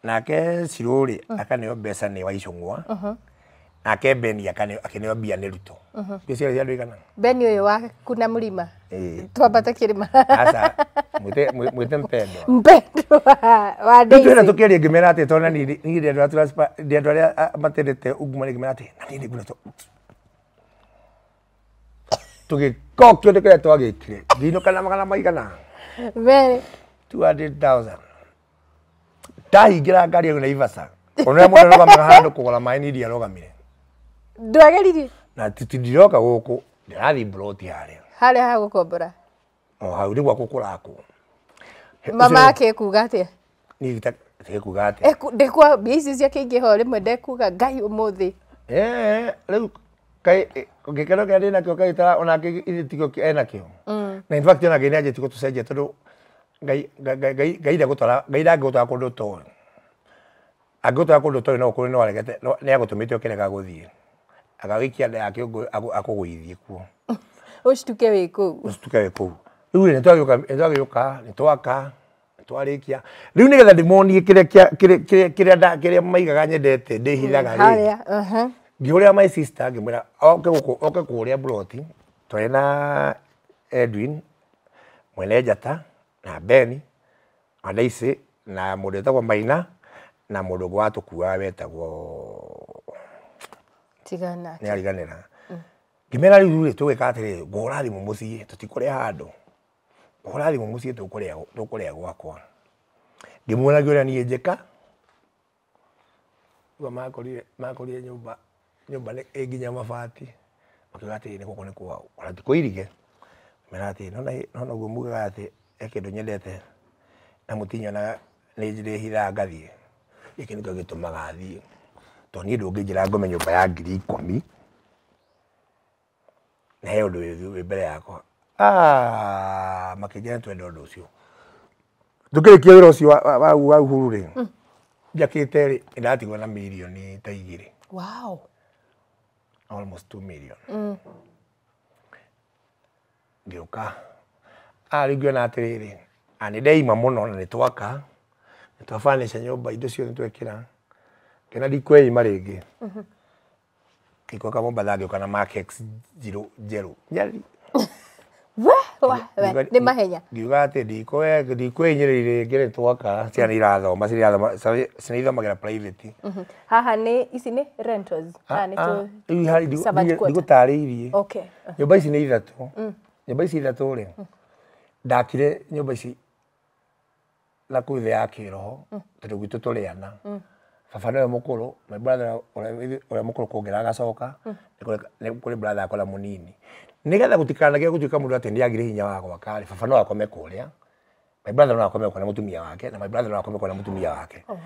nake cirå rä mm. akaneo mbeca nä waicå ngwa nake beni akaneo mbia nä rutå mbia ciarä cia andå beni å wa kuna må rima twambate kä rä ma mwä te mpendo mpendo wa twena tå kä ria ngä mera atä tondå naniä ndä andå arä a matendete ungumani ngä mera atä nanini nguna tå gä ka kä å ndå kä rä a twagä kire nginå kana magana maigana ndahingä ra ngari ä yo naivasa å rä a må ndå arå gamaga handå kå gora maä nä iria arogamire ndwageririe na titiroka guku ndirathi broti haria haria ha gukombora o hau nä gwaku kå rakwo mama ake kuga atä a ndikuga atä ndekwa mbia icio ciake ingä ho rä mwe ndekuga ngai å må thä ee, rä u gäkeno kä rä a kai nakä o kagätara onake tigio enakä ee o mm. na in fact onake nä anjä tigå tå cenjia tondå ngai ndangå twara kå ndå toä angä gå twara kå ndå toä no å kå rä nä agå tå mä te å kä rega gå thiä agawikia nda yake akugwithie kuo ucituke wi kuu ucituke wi kuu riu nä twagiuka nä twagiuka nä twaka nä twarĩkia rĩu nä getha ndĩmonie kä rä a maigaga nyendete ndä hithaga rä ngä hå rä ra my sister ngä mwä ra oke kå rä a broti twarĩ na edwin mwene njata na beni na na må ndå wetagwo maina na må ndå å ngä watå kuaga wetagwo tigana nä ariganä ngimera rä u rä tå gä ka atä rä ngå hå thimå må ciä tå tikå rä a handå ngå hå thimå må ciä tå kå rä a gwakwa ngä muonagia å rä a niä njä ka uga makorire nyå mba ä nginya mabati makiuga atä nä gåkå nä kwao ona tikå irige mera atä no mugaga atä kä ndå nyendete na må tinyonaga nä njä rä hithaa ngathiä gä kä nä kä gä tå maga thiä tɔni do gejira agome nyũmba ya ngiri ikũmi na he ũndũ wĩ mbere yakwa makĩnjĩra twenda ũndũ ũcio tũkĩrĩkia wĩra ũcio wa uhuru rĩ njakĩte rĩ ĩndatigwo na mirioni ta igĩrĩ wow. almost two million ngĩũka mm. rĩu ngĩona atĩrĩrĩ nĩ ndeima mũno na nĩ twaka nĩ twabanisha nyũmba indo cio nĩ twekĩra kena ngena ndikweima rĩngĩ mhm. giko ka mombatha ngĩũka na markex njirũ wa wa ni mahenya giuga ngiuga atĩ nyere ile gere twaka ni ratho ma ciana irathoma ciana ithomagĩra private mhm. haha nĩ ici nĩ rentals ah, ah, ndigũtarĩirie ah. eh. nyũmba ici nĩ ithatũ mm. nyũmba ici ithatũ rĩ ndakire mm. nyũmba ici na kũu thĩ ya kĩroho mm. tondũ gwitũ tũrĩ ana baba nä we må kå rå å rä a må kå rå kå ngä ra agacoka hmm. kå rä bratha akora må nini nä getha gå tikanagä gå tuä ka må ndå atä nä agire hinya wa gwakarä baba no akome kå rä a my brother no akome kå na wake na my brother no akome kå na wake oh.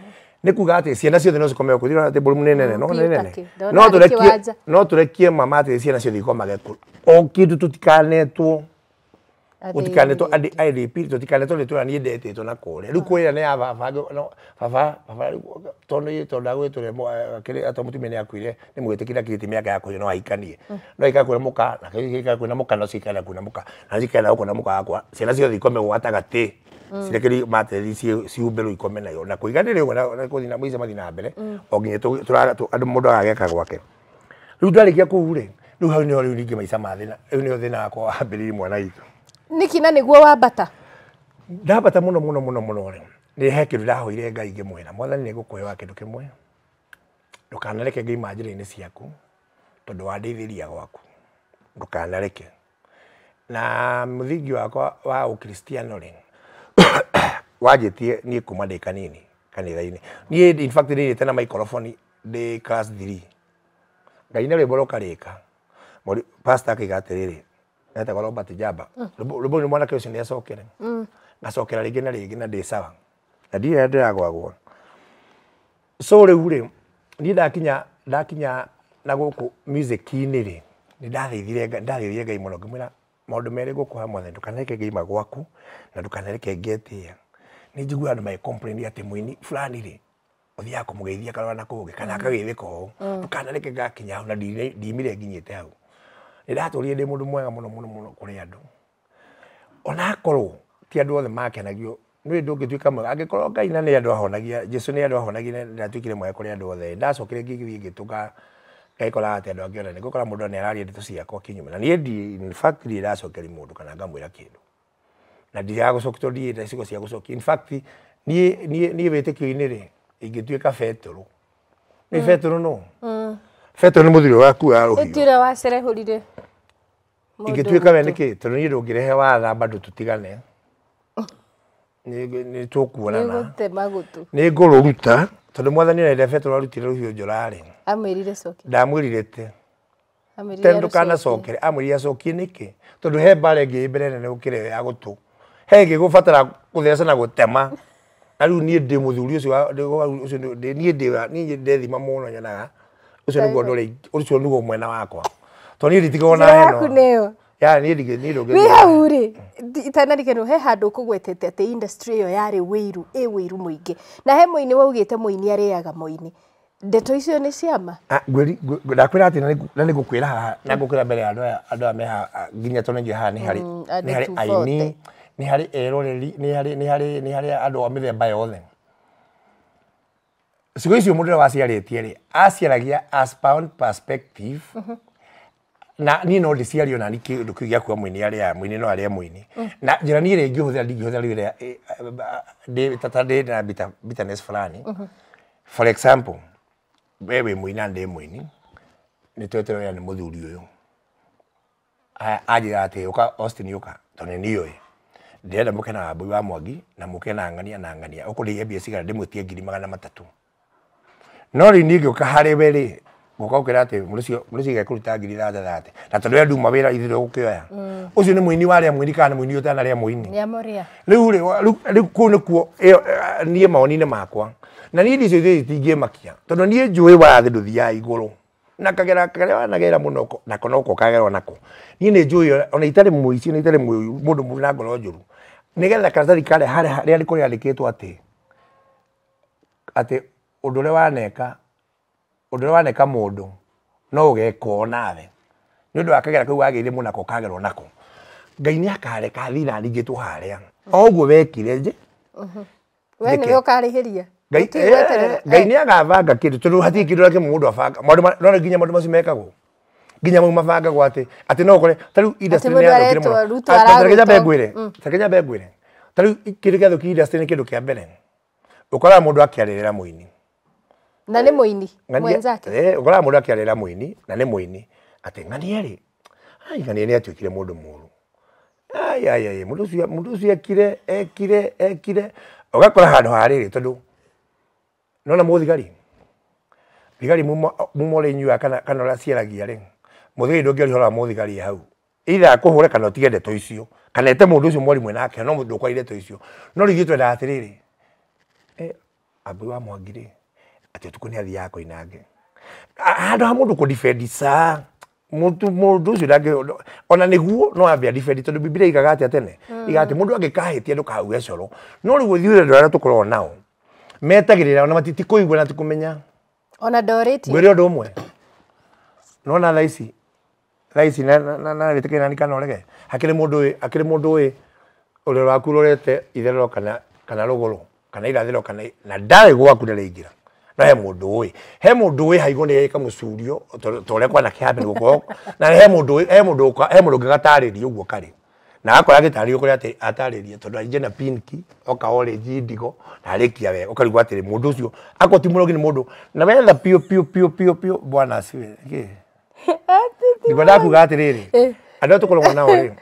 nä kuga atä ciana ciothe no cikomeo kå thirona atä mbå no nene no nä no tå mama atä ciana ciothe ikomage o kä ndå tå tikanetwo gutikanetwo airĩpi tutikanetwo nä tå ra niä ndetä two na kå rä a rä u kwä ra nä ya baba tondå ndagwä tå atå må tumia nä akuire nä mwä tä kä ra kä ti mä aka yakwä no aikanie no ikara kwä na må ka kwä na må ka no cikara kwä na må ka na cikara gå kå na må ka gakwa ciana ciothe ikome gå gatagatä mm. cirekeri matereri ciumbe rä u ikome nayo na kå iganä rä na kå thina maica mathi na mbere mm. o nginya andå må ndå agageka gwake rä u twarä kia kå u rä rä u hau nä ho rä u ningä maica mathä na rä u nä o thä na akwa wambä rä ri niki na niguo wambata ndambata muno muno muno muno ri ni he kindu ndahoire ngai ngimwira mwathani ni gukwira kindu kimwe ndukanareke ngeima njira-inĩ ciaku tondũ wandeithĩria gwaku ndukanareke na mũthingi wakwa wa ukristiano rĩ wanjĩtie niĩ kuma ndĩ kanini kanitha ini niĩ in fact ndĩrĩte na maikoroboni ndĩ class 3 ngai nĩ rwĩmbo rũkarĩka pastor ndete korwo batijaba rubu mm. ni mwana kesho ni acokere ngacokera mm. ringi na ringi na ndi sawa na ndirä ndäragwagwo so rä u rä niä ndakinya ndakinya na gå kå inä rä nä ndatheithire ngai må no ngä mwä ra maå ndå merä gå kå hamwathe ndå kanareke ngä ima gwaku na ndå kanareke ngetä a nä njigua andå magä atä må ini burani rä å thiaga kå må geithia karora na kå ngä kana mm. akagä thä ka å ndå kanareke ngakinya hau na ndimire nginyä te hau ndiratũrire ndi mundu mwega muno muno muno kuri andu onakorwo ti andu othe makenagio nä ndångätuä mwega angä korwo ngai na nä andå ahonagia jesu nä andå ahonagia ndatuä kire mwega kå rä andå othe ndacokire ngägä ngä tå ka ngaikoraga atä andå angä ona nä gå kora må ndå nä araria ndätå ciakwa kinyuma na niä ndirä ndacokeria må ndå kana ngamwä ra kä ndå na ndiraga gå coki ndiä te cigo cia gå coki niä wä tä kio-inä rä ingä tuä ka betero nä mm. betero no mm. betero nä må thuri wakua rå hiå ingä tuä ka we tondå niä ndå ngä rehe watha bado tũtigane nĩ tũkuonana nĩ ngũrũruta tondå mwathani arenda betero arutire rå hiå njå rarä ndamwä te tendå kanacokere amwä acokie nä kä tondå he mbara ä ngä ä mbere nene gå kä re ya gå tå he ngä gå batara gå theca na gå tema na rä u niä ndä må thuri å cio niä ndethima må no nyonaga å cio nä guo mwena wakwa to ni ndigona yaku nä yo wä hau rä itanarigä rwo he handå kå gwetete atä industry ä yo yarä wä iru ä wiru iru må ingä na he må ini waugä te må ini aga må ini ndeto icio nä ciama ah, ndakwä ra atä na nä ngå kwä ra haha na ngå kwä ra mbere ya andå aya me nginya to nä haha ni harä mm, aini ni harä eroreri ni harä andå a mä themba yothe cigo icio må ndå rä a waciarä tie rä aciaragia as perspective mm -hmm na ni no ndä ciario nani kä ndå kä u gä akuga mwä arä a mwä nä no ari ya mwä nä na njä ni niä rä ngä hå thä ra ndingä hå thä ra rä bita tata ndä fulani mm-hmm. for example we wä mwä na ndä mwä ni nä twetero ya ni må thuri å yå anjä ra atä å ka austin å tone tondå nä yå ä ndärenda må ke na wa mwangi na må ke na ng'ania na ng'ania å kå rä he mbia cigana ndä mwä tie ngiri magana matatu no ri ni niä ngä å we rä guka ukira ati mulici gekuruta ngiri ithathatu ati na tondu ya nduma wira gukioya ucio mm. ni muini waria muini kana ni muini utanaria muini riu riu kuu nikuo nie maoni-ini makwa na niä ndicio ithuä itingämakia tondå niä njå ä wathe ndå thiaga igå rå na kagera karia wanagera må nako noko ukagerwo nako niä nä njå ona itarä må na itarä må na ngoro njå ru karatathi karä a rä a rä kå rä andä å ndå å rä waneka undu ria waneka mundu no ugekwo nawe nä å ndå wa kagera kau agä ire må nako kagerwo nako ngai nä akareka thina ningä tå harä a oguo å karä hä ria ngai eh, nä agabanga kä ndå tondå hatirä kä ndå kä må ndå abanga nginya maå ndå macio mekagwo nginya mau mabangagwo atä atä no kore ta rä u indastryambengwä re tareke nyambengwä re ta u kä ndå gä athå kia kä ndå kä a mbere å koraga må ndå akä arä rä ra må ini na nä må ini mwenzake å eh, kora må ndå akä arä ra må ini na nä må ini atä ng'ania rä nä atuä kire må ndå må ru må ndå å cio ekire ekire ekire å gakora handå harä rä tondå nona må thigari thigari muma å rä kana å rä rä må thigari ndå ngä orihora må thigari e hau itha kå hå re kana å tige ndeto icio kana ete må ndå å cio mwarimwe nake no ndå kwaire ndeto icio no rä ithuä atä rä rä ambä wa mwangi ati tuko nä athiaga koinange handå ha må ndå kå difendi saa må ndå å cio ndangä ona nä no abia a difendi tondå bibiria igaga atä atene tene hmm. iga atä må ndå angä kahä tie ndå kahuge coro no rä u å thiä rä rä tå koragwo nao metagä rä ra ona matitikå igua na tikå menya ona ndorä tie ngwä re å ndå å laisi nona na na na ici narä tä kä nani kana å rege hakä rä må ndå å ä å rä waku rorete itherero kana rå gå kana irathä kana na ndarä gwaku nä rä na he mundu i he mundu i haigo ni eka mucurio to ria kwana kihambe ni gukorwo na he mundu he mundu he mundu ngigatariria uguo kari na akora gitaririo kuria ati ataririe tondu ainje na pinki oka ole ndigo na rekia we oka rigwa ati mundu ucio ako ti murogi ni mundu na wetha pio pio pio pio pio bwana asiwe ki ndigwenda kuga atiriri andå tå nao rä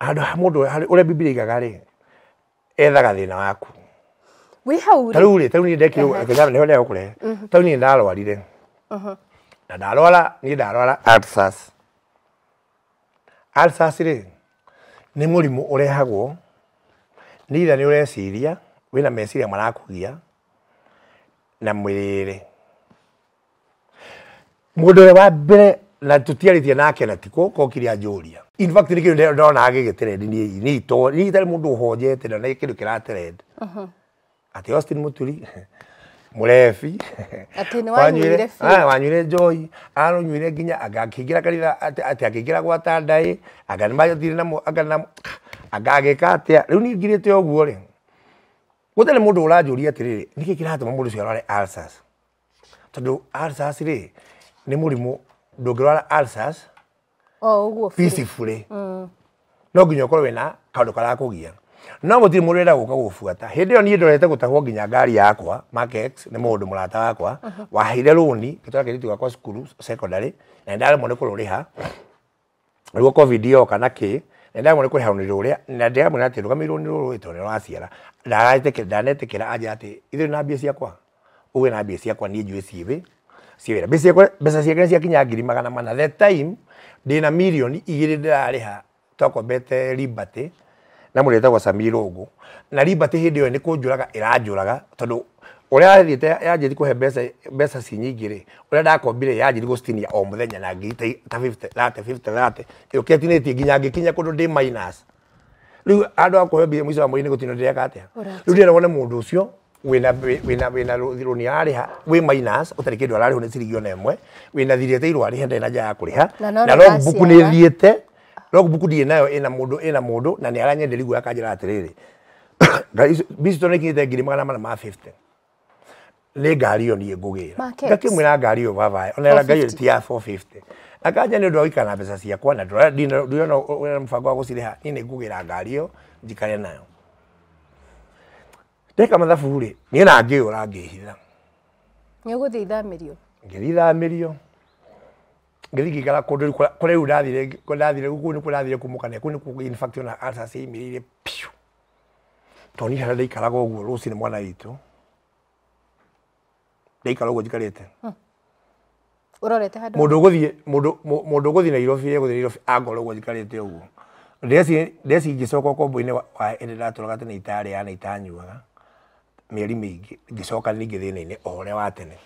handå ha må ndå å rä a bibiria igaga ri ethaga thina waku wihaure tarure tarure ndekirwo akanyama niho leo kule tau ni ndarwarire na ndarwara ni ndarwara ulcers ulcers ri ni murimu urehagwo nä itha nä å reciria wä na meciria marakũgia na mwĩrĩrĩ mũndũ ũrĩa wa mbere na tũtiarĩtie nake na tikå kokire anjũria nä kä ndona agä gä itarä må ndå å honjete na nä kä ndå kä raterend ati Austin Muturi murebi ati ni wanyuire ah wanyuire joy arunyuire nginya agakigira kanitha ati ati akigira gwata ndai aga nimathire namo aga nam agagika atia riu ningirite uguo ri gutari mundu uranjuria atiriri niki kiratuma mundu ucio arware ulcers tondu ulcers ri ni murimu ndungirwara ulcers o uguo peacefully mm. no nginya ukorwo wina kaundu karakugia no gå tirä må rä renda gå ka gå buata hä ndä ä yo niä ndorete gå tahwo nginya ngari yakwa nä må ndå må rata wakwa uh-huh. waheire råni gä twara kä ritu gakwa cukuru na nä ndaremwo nä kå rå rä ha nä covid yoka na kä nä ndaremwo nä kå rä ha rå rä na ndä ramwä ra atä rå gamä rå rå tondå nä raciara ndanetä kä ra anja atä ithuä na mbia ciakwa å gä na mbia ciakwa niä njuä ciä ciwira mbeca ciake nä ciakinya ngiri magana mana the time ndä na mirioni igä rä rarä ha twakombete liberty na må retagwo samiro rå ngå na liberty hä ndä ä yo nä kå njå raga ä ranjå raga tondå å rä a athiäte yanjä ri kå he mbeca ci nyingä rä å rä a ndakombire yanjä ri gå citinia o må thenya na ngä ta ä å ketinä tie nginya ngä kinya kå ndå ndä rä u andå akå he mbia må ico wa mwä inä gå tinå ndä reka atä a rä u ndä ragwo nä må ndå å cio wina wina wina runi ariha wi minus utari kindu arariho ni ciringi ona imwe wina thiriete irwari hende na ja yakuriha na log book ni thiete no mbuku nayo ä na må ndå na må ndå nä aranyenderia guo akanjä ra atä rä rä ngiri magana mana ma ngari ä yo niä ngå ngari ä yo ona ngari ä yo ti ya akanja nä å ndå wa na mbeca ciakwa na ndä må bango wa gå cirä ha niä nä ngå gä ra ngari ä yo njikare nayo ndeka mathabu rä niä na ngä å ra ngä hitha nä å gå thiä ithamä rio ngä thiä ithamä rio ngithi ngikara kundu kuria riu ndathire ndathire guku ni kurathire kumukania kuni ku in fact ona answers imirire piu toni hara ndaikaraga uguo ruci ni mwana witu ndaikara uguo njikarite urorete hmm. handu mundu uguthie mundu mundu uguthie Nairobi eguthie Nairobi angora uguo njikarite uguo ndeci ndeci ngicoka kombo-inĩ wa ĩndĩ ndatũraga atĩ nĩ itarĩaga na itanyuaga mĩeri mĩingĩ ngĩcoka ningĩ thĩna-inĩ o ũrĩa wa tene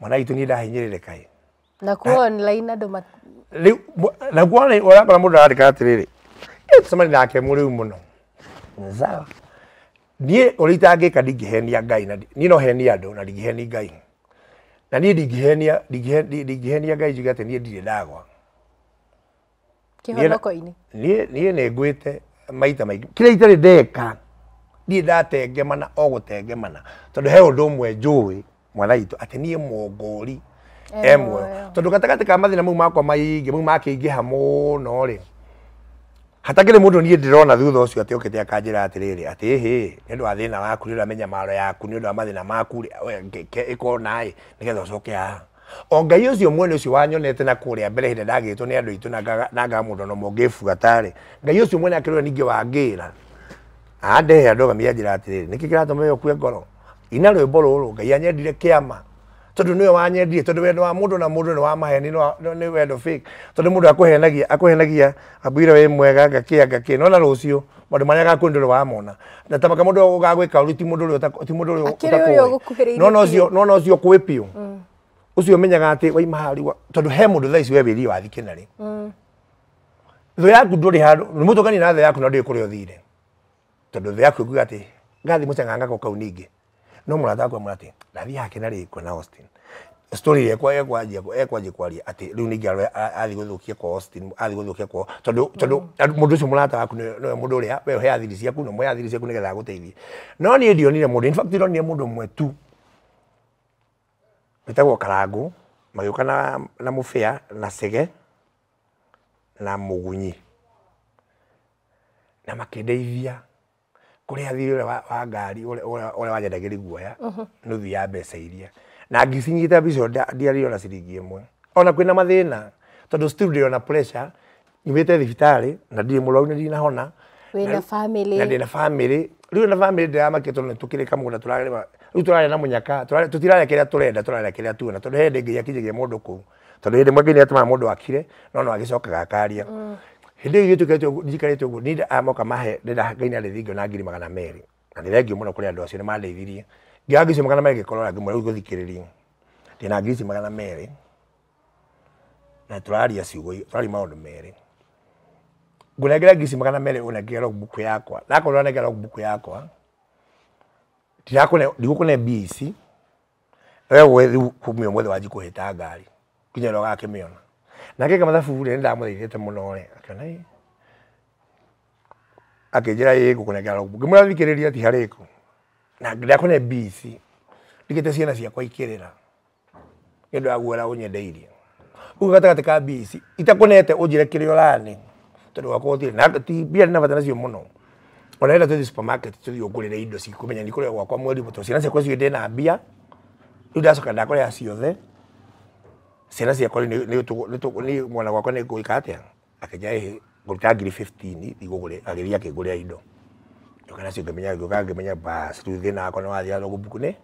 mwana witũ niĩ ndahinyĩrĩrĩkaĩ na kuo eh? online andå ma na kuo ni rakora må ndå arandä ka atä rä eh, rä tåcemani nake må rä u må no sawa ka digihenia ngai niä no henia andå na digiheni ngai na digihenia ndingähenia ndingähenia ngai njuge atä niä ndirä ndagwa kihonoko-inä niä nä ngwä te maita maingä kä rä deka itarä ndeka ndirä ndatengemana o gå tengemana tondå he å ndå å mwe njå ä mwana itå atä niä mwongori emuoyo eh, eh, tondu gatagati ka mathina mau makwa maingi mau makiingiha muno ri hatakire mundu nie ndirona thutha ucio ati okite akanjira atiriri ati hi ni ndu wa thina waku ni ndu wa menyamaro yaku ni ndu wa mathina maku ikonai nigetha ucoke haha o ngai ucio mwene ucio wanyonete na kuria mbere hinde ndagitwo ni andu itu na ngaga mundu no mungibuga tari ngai ucio mwene akirira ningi wangira andehe andu gamia njira atiriri niki kiratuma yo kue ngoro ina rwimbo ruru ngai anyendire kiama nä niwe wanyendire tondå wendo wa mundu na mundu ni wa maheni ni wendo fake tondu mundu akuhenagia akuhenagia ambwire we mwega ngakia ngakia nona rucio maundu maria gaku nduri wamona na må ndå ugagwika uri ti mundu ti mundu uri utakuĩ nona ucio nona ucio kwipio ucio mm. menyaga ati waima hari tondu he mundu thaa ici wewirie wathi kinari mm. thũ yaku ndũrĩ handũ nĩ mũtũkani na thĩ yaku no ndĩĩ kũrĩa ũthire tondũ thĩ yaku ĩkuga atĩ ngathi mũceng'anga goka kau ningĩ no må ratha ngwa mwä atä ndathi yake na rä kwe na austin story yakwa yakwaje yakwaje kwaria ati riu ni ngiarwa athi guthukia kwa Austin athi guthukia kwa tondu tondu mundu ucio murata waku ni we mundu uria we he athiri ciaku na mwe athiri ciaku nigetha aguteithie no ni ndionire mundu in fact ndionire mundu mwe tu wetagwo karangu magiuka na na mufia na sege na mugunyi na makindeithia kå rä a wa ngari å rä a wanyendagä rä guoya uh-huh. nuthu ya mbeca iria na ngĩcinyita bico ndiariona ciringi ĩmwe ona kwĩna mathĩna tondũ still ndĩrona pressure nyumĩte thibitarĩ na ndirĩ mũrwaru na ndinahona na family na ndĩna family rĩu na family ndĩramakio tondũ nĩtũkĩrĩka mũgũnda tũrarĩma rĩu tũrarĩa na mũnyaka tũtirarĩa kĩrĩa tũrenda tũrarĩa kĩrĩa tuona tondũ he ndĩ nginya kinyagia mũndũ kũu tondũ hĩndĩ ĩmwe ni atũmaga mundu akire no no agĩcokaga akaria mm hindi iyo tukeretwo njikarĩte ũguo ni moka mahe ngai nĩ arĩithingio na ngiri magana merĩ na nĩ thengio mũno kũrĩ andũ acio nĩ mandeithirie ngĩoya ngiri icio magana meri merĩ ngĩkorora ngĩmwĩra rĩu gũthikĩrĩria ndĩ na ngiri ici magana meri na tulari tũraria ciugo tũraria maũndũ merĩ ngũnengera ngiri ici magana meri merĩ ũnengere buku yakwa nakorwo ũranengera buku yakwa ndigũkũne mbia ici wewe kumiyo kumio mwethe wanji kũhĩta ngari kinya ũrĩa ũgakĩmĩona na ke Nakeka madafu ule nda amwe irete muno re akona i akenjira i gukunengera rugu ngimura thikiriria ti hariku na ndakone busy ndikite ciana ciakwa ikirira ndu aguora unyendeirie uga gatagati ka busy itakunete unjire kiria urani tondu wakorwo tiri na ti mbia na bata nacio muno ona enda tuthi supermarket tuthi ungurire indo cikumenya ndikurira gwakwa mweri muto ciana ciakwa cio ndina mbia riu ya ndakore ciothe cela cia kore ni mwana gwakwa ni gwika atia akenya ngurita ngiri 15 igugure agiria akigure indo nyoka nacio ngimenya ngioka ngimenya bas riu thina akwa ni wathira rogu buku ni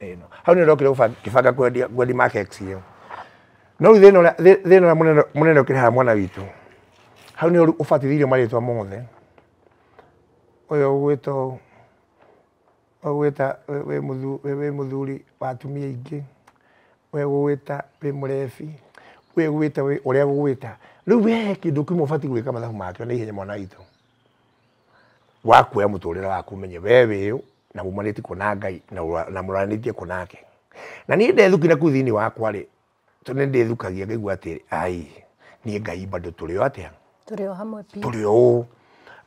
eno hau ni kwa di kwendia kwendia makex iyo no riu thina thina na munene munene ukiriha mwana witu hau ni ubatithirio maritwa mothe uyu we ugwita we muthuri wa atumia we gwĩta wĩ mũrebi we gwĩta ũrĩa gũgwĩta rĩu we kĩndũ kĩmwe ũbatiĩ ka mathabu make na ihenya mwana må tå rä mũtũrĩre waku menye we wä ũũ na må manä mumanĩtie kuona ngai na må mũranĩtie kuona nake na niĩ ndethukire kuu thĩinĩ wakwa rĩ tondũ ndĩthukagia ngaigua atĩrĩ ai niĩ ngai bado tũrĩ o atĩa tũrĩ o hamwe rä o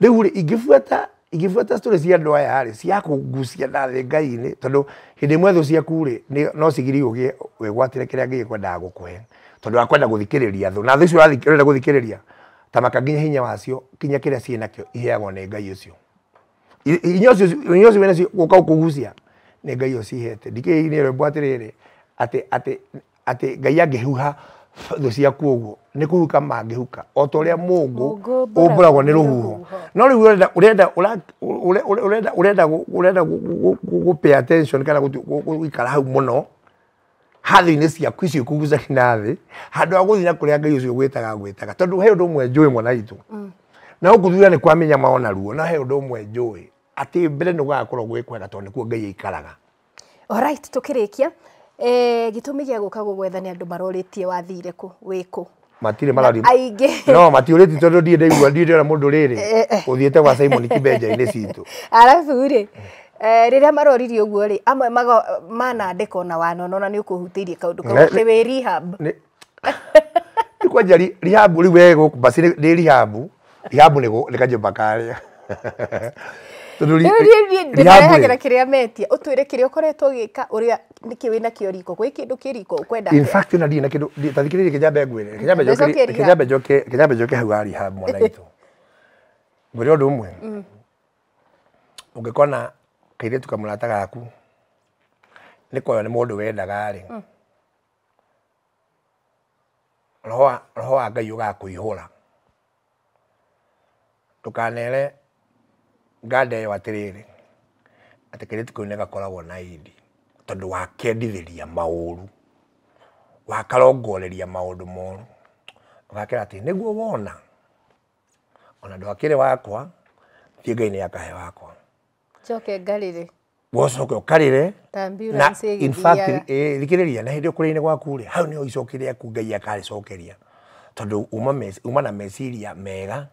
ũũ rĩu ingä buata igibuata story cia andå aya rä cia kå na nathe ngai-inä tondå hä ndä ä thå ciaku rä no cigiri å gä wegwatä re kä rä a ngä gå kå he akwenda gå thikä rä ria thå na thå icio renda gå thikä rä ria tamaka nginya hinya wacio kinya kä rä a ciä nakä iheagwo nä ngai å cio hinya cio wena gå ka gå gucia nä ngai å cihete ndikä nä rwembo atä rä rä atä ngai angä huha thå ciaku å guo nä kå huka mangä huka o ta å rä a må ngå å mbå ragwo nä rå huho no rä u å renda gå kana gå ikara hau må no hathä-inä ciaku icio kå gucagia mm. na thä handå ha gå thiä na kå rä a ngai å cio gwä taga gwä taga tondå he å ndå å mwe njå ä mwana itå na gå kå thutha nä kwamenya maona ruo na he å ndå å mwe njå ä atä mbere nä gå gakorwo gwä kwega tondå nä kuo ngai aikaraga tå kä rä kia gĩtũmi gĩa gũka gũgwetha nĩ andu marorĩtie wathire ku wiku matire marari aige no matire ti tondũ die ndaigua ndirĩ ndĩona mundu riri uthiete eh, eh. kwa Simon Kibenja-inĩ citũ arabu eh rira maroririe uguo ri amwe mago mana ndeko na wano nĩ ũkũhutĩirie kaũndũ kau ka wĩ rehab ni kwa jari rehab ri wee gũkũ basi nĩ rehab rehab ni kanyũmba karĩa kä rä a metia å å twä re kä rä a koretwo gä ka ũtwĩre kĩrĩa nä kä ũrĩa na kä kĩo riko kä ndå kä riko ũkwenda ona ndirĩ na kĩndũ tathikĩrĩria kĩnyambe ngwĩre kĩnyambe njoke hau arihab mwana witũ ngwĩre ũndũ ũmwe ũngĩkona kairĩtu rata gaku nĩ koyo nĩ mũndũ wendaga-rĩ roho wa ngai å gakå ihå ra ndå kanere nganda yo atiriri atä kairĩtu kau nĩgakoragwo na idi tondũ wakendithĩria maũru wakarongoreria maundu moru ugakira ati niguo wona ona ndwakĩrĩ wakwa thiĩ ngai nĩakahe wakwa njoke ngarĩre wocoke ũkarĩre na thikĩrĩria na hĩndĩ ũkũrĩinĩ gwaku-rĩ hau nĩho icoki aku ngai akarĩcokeria tondu uma na meciria mega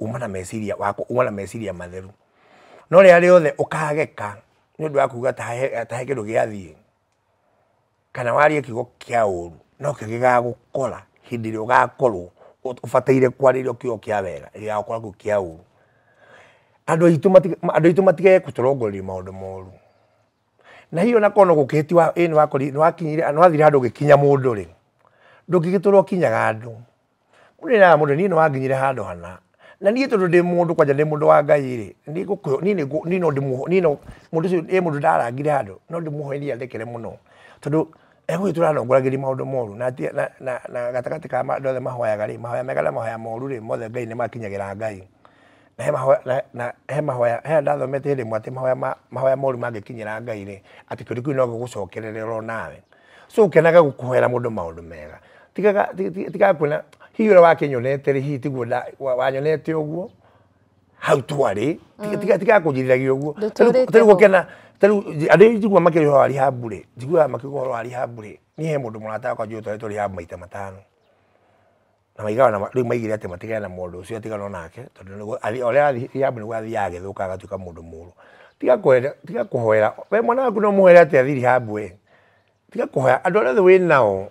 uma na meciria wako uma na meciria matheru no rä arä othe ukageka ni ndu å ta wa kuga tahe kana wari kiugo kä uru no kigiga gukora hindi ri ugakoru hä ndä ä rä a wega gä gagå ku kä uru å ru andå aitå matigee kå tå rongoreria moru na hiyo na kono gå kä hä ti nwathire handå å gä kinya må ndå rä ndå ngä gä kinyaga andå må na mundu ni ni wanginyire handu hana na niä tondå ndä må ndå kwanja ndä må ndå wa ngai rä nino må ndå cio ä må ndå ndarangire handå no ndä må hoerie andekere må no tondå egå tå ranongoragä ria maå ndå moru na gatagatä ka andå othe mahoyaga rä mahoya mega na mahoya moru rä mothe ngai nä makinyagä ra ngai na he mahoya he ndathomete hä rä mwe atä mahoya moru mangä kinyä ra ngai rä atä kä ndå kä u no gä gå ro nawe so å kenage gå kå hoera må ndå maå ndå mega tigaga kuona hiyo å wake nyonete ri hiti hihi tiguo wanyonete å guo hau twarä tika mm. tika riragia å guo tarä gokena andä njigua makä rä horo wa rihabu rä njiguaga makä horo wa rihabu rä niä he må ndå må rata wakwa njå twarätwo rihabu maita matano na maigaga na ri maigire ate matigana na må ndå å cio atigano nake tondå å rä a rihabu nä guo athiaga agethå ka agatuä ka må ndå må rå tiga kå we mwana ku no må hoere atä athiri habu we tiga kå hoya andå arä othe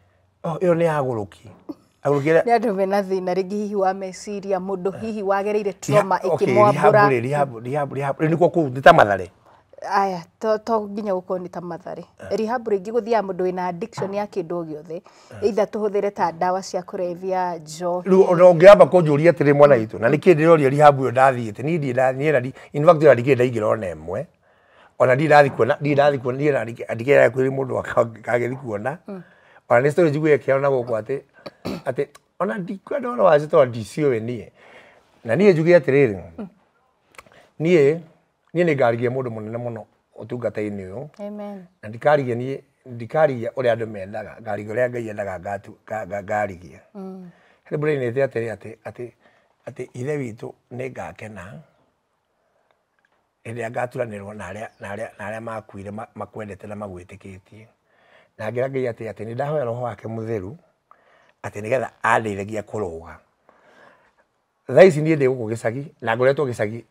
ä nä agå rå ki nä andå mena thä na hihi wa meciria må eh. hihi wagereire trauma ä kä mwambå ranäguo kå nä ta mathare aya to, nginya gå korwo ta matharä uh. Eh. rehab rä ngä gå thiaga må na addiction ya kä ndå o gä tå hå thä re ta ndawa cia kå rebia njohi rä u å ngä amba kå njå ria atä rä mwana witå na nä kä ndä roria rehab ä yo ndathiä te niä ndigä ndaigä rona ä mwe ona ndirathi kuona ndirathi kuona ndirathi kwä rä må ndå kagä thi kuona hmm ona nä njiguä kä ona gå kå atä atä ona ndikwenda å horo wacio tondå ndiciå ä niä na niä njuge atä rä rä niä niä nä ngarigia må ndå må nene må no å tungata-inä å yå na ndikarigia niä ndikarigia å rä a andå mendaga ngarigia å rä a ngai endaga ngarigia mm. harä mbå rä nä te atä atä atä atä ithe witå nä ngakena hä ndä rä a ngaturanä rwo na arä a makuire makwendete na magwä tä kä tie na ngeragia atä atä nä ndahoya roho wake må theru atä nä getha andeithagia kå råga thaa ici niä ndä gå kå gä cagi na ngoretwo gä cagi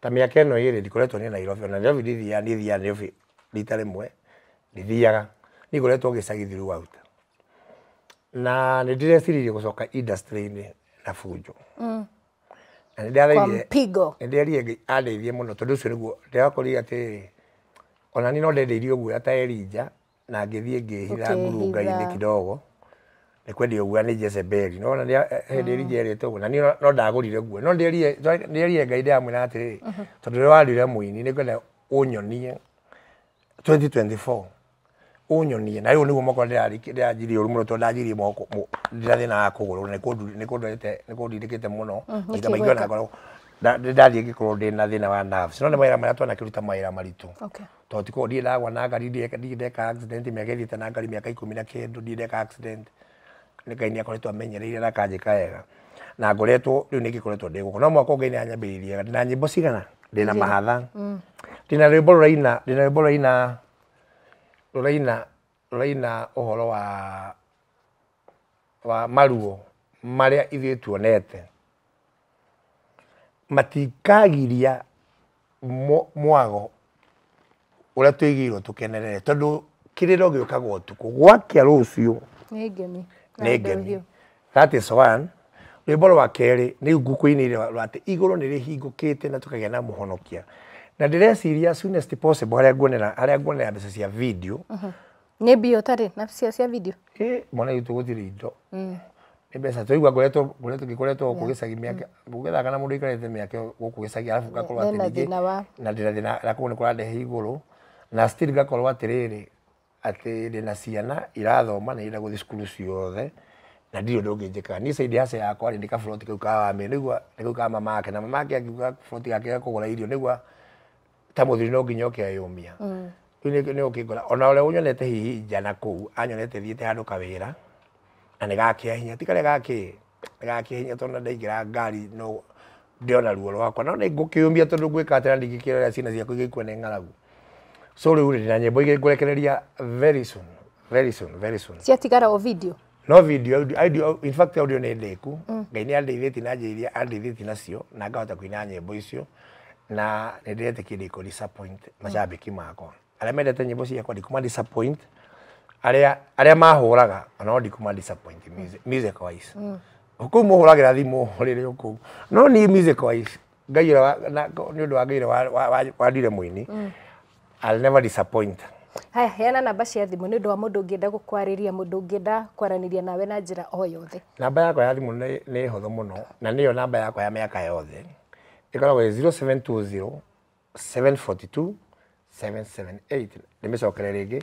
ta mä aka ä no ä rä ndikoretwo nä nairobi ona nairobi nä thiaga nairobi rita rä mwe nä thiaga nä ngoretwo gä cagi na nä ndä reciririe gå coka industry na bunjo nä ndä arä nä andeithie må no tondå å cio nä guo ndä rakorire atä ona ni no ndendeirie å guoya ta elija na ngäthiä ngä hira ngurunga-inä kidogo nä kwendia å guoya nä jezebeli nona hä ndä elija erä te å guo na no ndagå guo no ndä erie ngai ndä amwä ra atä rä tondå rä warire må ini nä ngwenda å nyonie 2024 unyonie na yo niguo moko ndiranjirie uru muno tondu ndanjirie moko ndirathi na kuguru ni kundurite ni kundindikite muno uh-huh, ita maigua na na ndathie ngikorwo ndi na thina wa nerves no ni mawira maria twana kiruta mawira maritu okay tondå tikorwo ndiä ndagwa na ngari ndeka accident mä aka na ngari mä aka ikå mi na kä ndå ndindeka accident nä ngai nä akoretwo amenyereire na kanjä ka wega na ngoretwo rä u nä ngä koretwo ndä gå kå no mwaka ngai nä anyambä rä riega ndä na nyä mbo cigana ndä na mahatha mm. ndä na rwä mbo rå ndä na rwä mbo rå raina rå raina å horo wa wa maruo marä a ithuä tuonete matikagiria mwago uria twigiirwo tukenerere tondu kiriro giukaga utuku gwakia rucio ni ngemi ni ngemi that is one rwimbo rwa keri ni ngukuinire rä iguru ni rihingukite na tukagia na muhonokia na ndireciria as soon as possible haria nguonera haria nguonera mbeca cia video uh -huh. nä mbia å tarä na cia cia video mwana gitå gå tirä indo mm mbeca tu igwa ngoretwo ngikoretwo gũkũ gĩcagi mĩaka bugetha kana mũndũ ikarete miaka gũkũ gĩcagi arabu ngakorwo atĩ na ndĩna thĩna na kuone nĩ kũrandehe igũrũ na still ngakorwo atĩrĩrĩ atĩ na ciana irathoma na ira gũthiĩ cukuru ciothe na ndirĩ ũndũ ũngĩ njĩkaga niĩ caidi haca yakwa rĩ nĩ kaburoti kau ka wamĩ nĩguo nĩ kau ka mamake na mamake angiuga buroti gake gakũgũra irio nĩguo ta mũthuri no nginya ũke eyũmia rĩu nĩ ũkĩngora ona ũrĩa ũnyonete hihi nja na kũu thiete handu handũ mm na nä gakä hinya tikarä gakä gakä hinya tondå ndaingä ra ngari no ndĩona ruo rwakwa no nä ngå kä å mia tondå ngwä ka atä na ndingä kä rera ciana ciakwa igä ikua nä ng'aragu so rä u rä na nyä mbo igä ngårekereria very soon very soon very soon ciatigara o video no video audio in fact audio ne deku ngai ni nä andeithätie na njä iria andeithätie nacio na ngahota kũina nyä mbo icio na ndirete ndä ko disappoint mashabiki mako macambä ki makwa arä a mendete nyä mbo ciakwa aria aria mahuraga ona ndi kuma disappoint music music wise mm. huko muhuragira thimu riri huko no ni music wise ngaira na ni ndu wa wa wa ndire muini i'll never disappoint haya heana namba cia thimå nä å wa må ndå å ngä enda gå må ndå nawe na njä o yothe namba yakwa ya thimå nä hotho thå må no na nä yo namba yakwa ya mä aka yothe ä koragwo 0720 742 778 ndä mä cokere rä ngä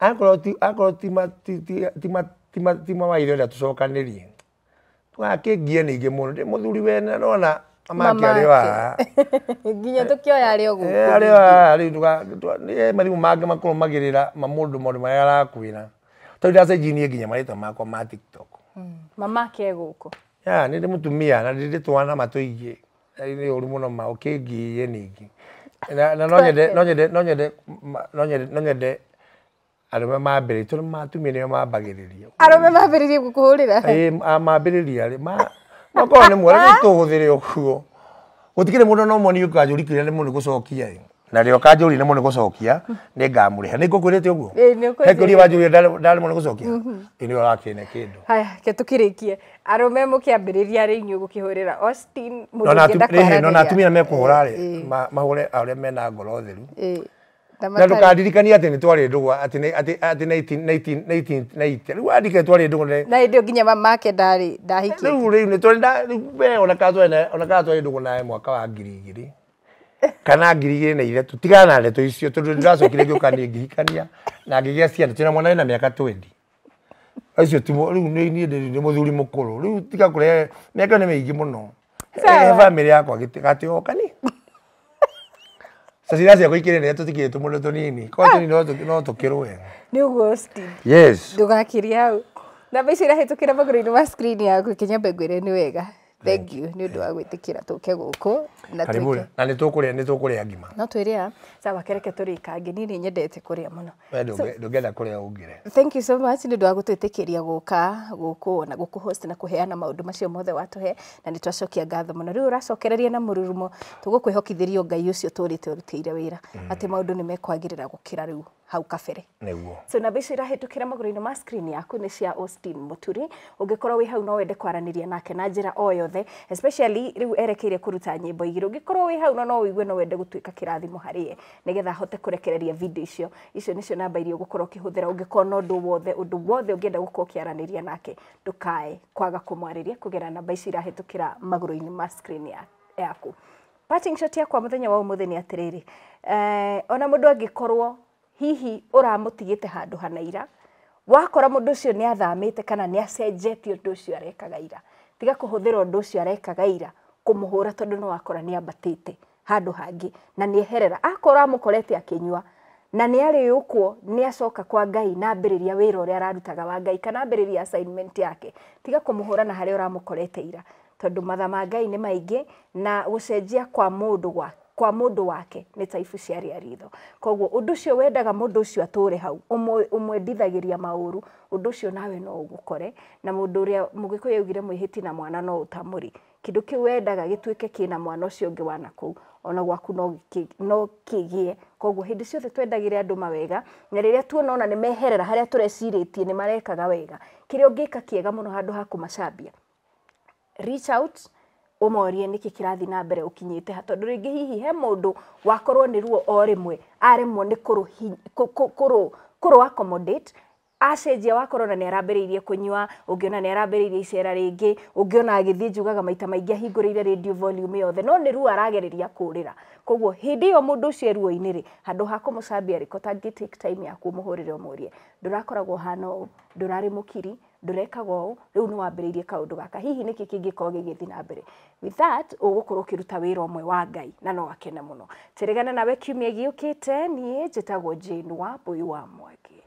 akorwo ti mawaitho rä a tå cokanä rie tågakä ngie nä ingä må no ndä må thuri wene rona amake arä oa nginya tå kä oya arä o gåkåarä oa rä marimå mangä makorwo magä rä ra mamå ndå maå ndå marä a arakwä ra tondå ndacenjinie nginya marä makwa ma tiktok mamake gå kå nä ndä må tumia na ndä ndä twana matå ingä nä å ru må no maå kä ngie ningä na no nyende arũme mambĩrĩria tondũ matumia nĩo mambagĩrĩria arũme mambĩrĩria gũkũhũrĩra ko rĩ makorwo nĩ mwega gĩtũhũthĩre ũguo gũtikĩrĩ mũndũ no moni ũkanjũrikĩrĩa nĩ mũndũ gũcokia ĩ na rĩo kanjũri nĩ mũndũ gũcokia nĩ ngamũrĩha nĩ ngũkwĩrĩte ũguo he kũria wanjũria ndarĩ mũndũ gũcokia mm-hmm. ĩ nĩ ũrakĩne kĩndũ haya ke tũkĩrĩkie arũme mũkĩambĩrĩria rĩ inyuĩ gũkĩhũrĩra Austin mũndũ ngĩenda kwaranĩria no na atumia mekũhũra rĩ mahũre arĩa mena ngoro theru na atä nä twarä ndå atä na mwaka wa ngiri igä rä kana ngiri igä ka nä ngirikania na ngä mä aka twendi acio må kå rå rä u tiga kå rehe aka nä mä ingä må no bamä rä yakwa gatä okani sasa iraci yakwa ikirene tutikirie tumulo tunini ko tunini no ah. no tukirwe ni ghosted yes ndugakire au na mbica irahitukira maguru wa ma screen yaku ikinya mbengwĩre ni wega thengiå nä å ndå wa gwä tä kä ra tå ke gå kå na nä tå rä a nä tå kå rä a ngima no twä rä a tå rä kangä niä nä nyendete kå rä a må no ndå ngenda kå rä a å ngä re nä ndå wa gå twä tä kä ria gå ka gå kå na gå kå na kå heana maå ndå macio mothe watå he na nä twacokia ngatho må no rä u å racokereria na må rurumo tå gå kwä hokithä rio ngai å cio tå rä te å rutä ire wä ra mm. atä maå ndå nä mekwagä rä ra gå kä ra rä u hau kabere niguo so na bici irahitukira maguru-ini ma screen yaku ni cia Austin Muturi ungikorwo wi hau no wende kwaraniria nake na njira o yothe especially riu erekeire kuruta nyimbo igiro ungikorwo wi hau no no wigue no wende gutuika kirathimo hari ye nigetha hote kurekereria video icio icio nicio namba iria ugukorwo ukihuthira ungikona undu wothe undu wothe ungienda gukorwo ukiaranĩria nake ndukae kwaga kumwarĩria kugera namba ici irahitukira maguru-ini ma screen yaku parting shot yakwa muthenya wa umuthi ni atiriri eh, ona mundu angikorwo hihi uramutigite handu hanaira wakora mundu ucio ni athamite kana ni acenjetie undu ucio arekaga ira tiga kuhuthira undu ucio arekaga ira kumuhura tondu no wakora ni ambatite handu hangi na ni herera akora mukorete akinywa na ni ari ukwo ni nä acoka kwa ngai na ambä rä ria wä ararutaga wa ngai kana ambä assignment yake tiga kumuhura na harä a ira tondu mathama ngai ni maingi na gucenjia kwa mundu ndå gwake kwa mundu wake nä taifu ibucia rä ritho koguo å ndå å cio wendaga må ndå å cio atå re hau å mwendithagä ma å ndå å cio nawe no ugukore na må ndå å rä a gä na mwana no utamuri kindu rä wendaga gituike tuä ke na mwana å cio å wana kå ona gwaku no kigie koguo hä ciothe twendagä re andå mawega na rä rä a ni nä meherera harä a tå recirä tie nä marekaga wega kä rä a muno ngä ka kä ega må no handå ha kå macambia reach out umorie niki kirathi na mbere ukinyite ha tondu ringi hihi he mundu wakorwo ni ruo o rimwe aremwo ni kuru kuru accommodate acenjia wakorwo na nä arambä kunywa ungiona nä arambä icera rĩngĩ ungiona agĩthiĩ njugaga maita maingĩ ahingũrĩire radio volume yothe no nĩ ruo aragereria kũũrĩra koguo hĩndĩ ĩyo mũndũ ũcio eruo-inĩ rĩ handũ ha kũmũcambia rĩko tangĩ take time ya kũmũhũrĩra ũmũrie ndũrakoragwo hana ũũ ndũrarĩ mũkiri ndurekaga ũũ rĩu nĩ wambĩrĩirie kaũndũ gaka hihi nĩkĩ kĩngĩkorwo gĩgĩthiĩ na mbere with that ũgũkorwo ũkĩruta wĩra ũmwe wa ngai na no akene mũno terigana nawe kiumia gĩũkĩte niĩ njĩtagwo jane wa mbũi wa mwangi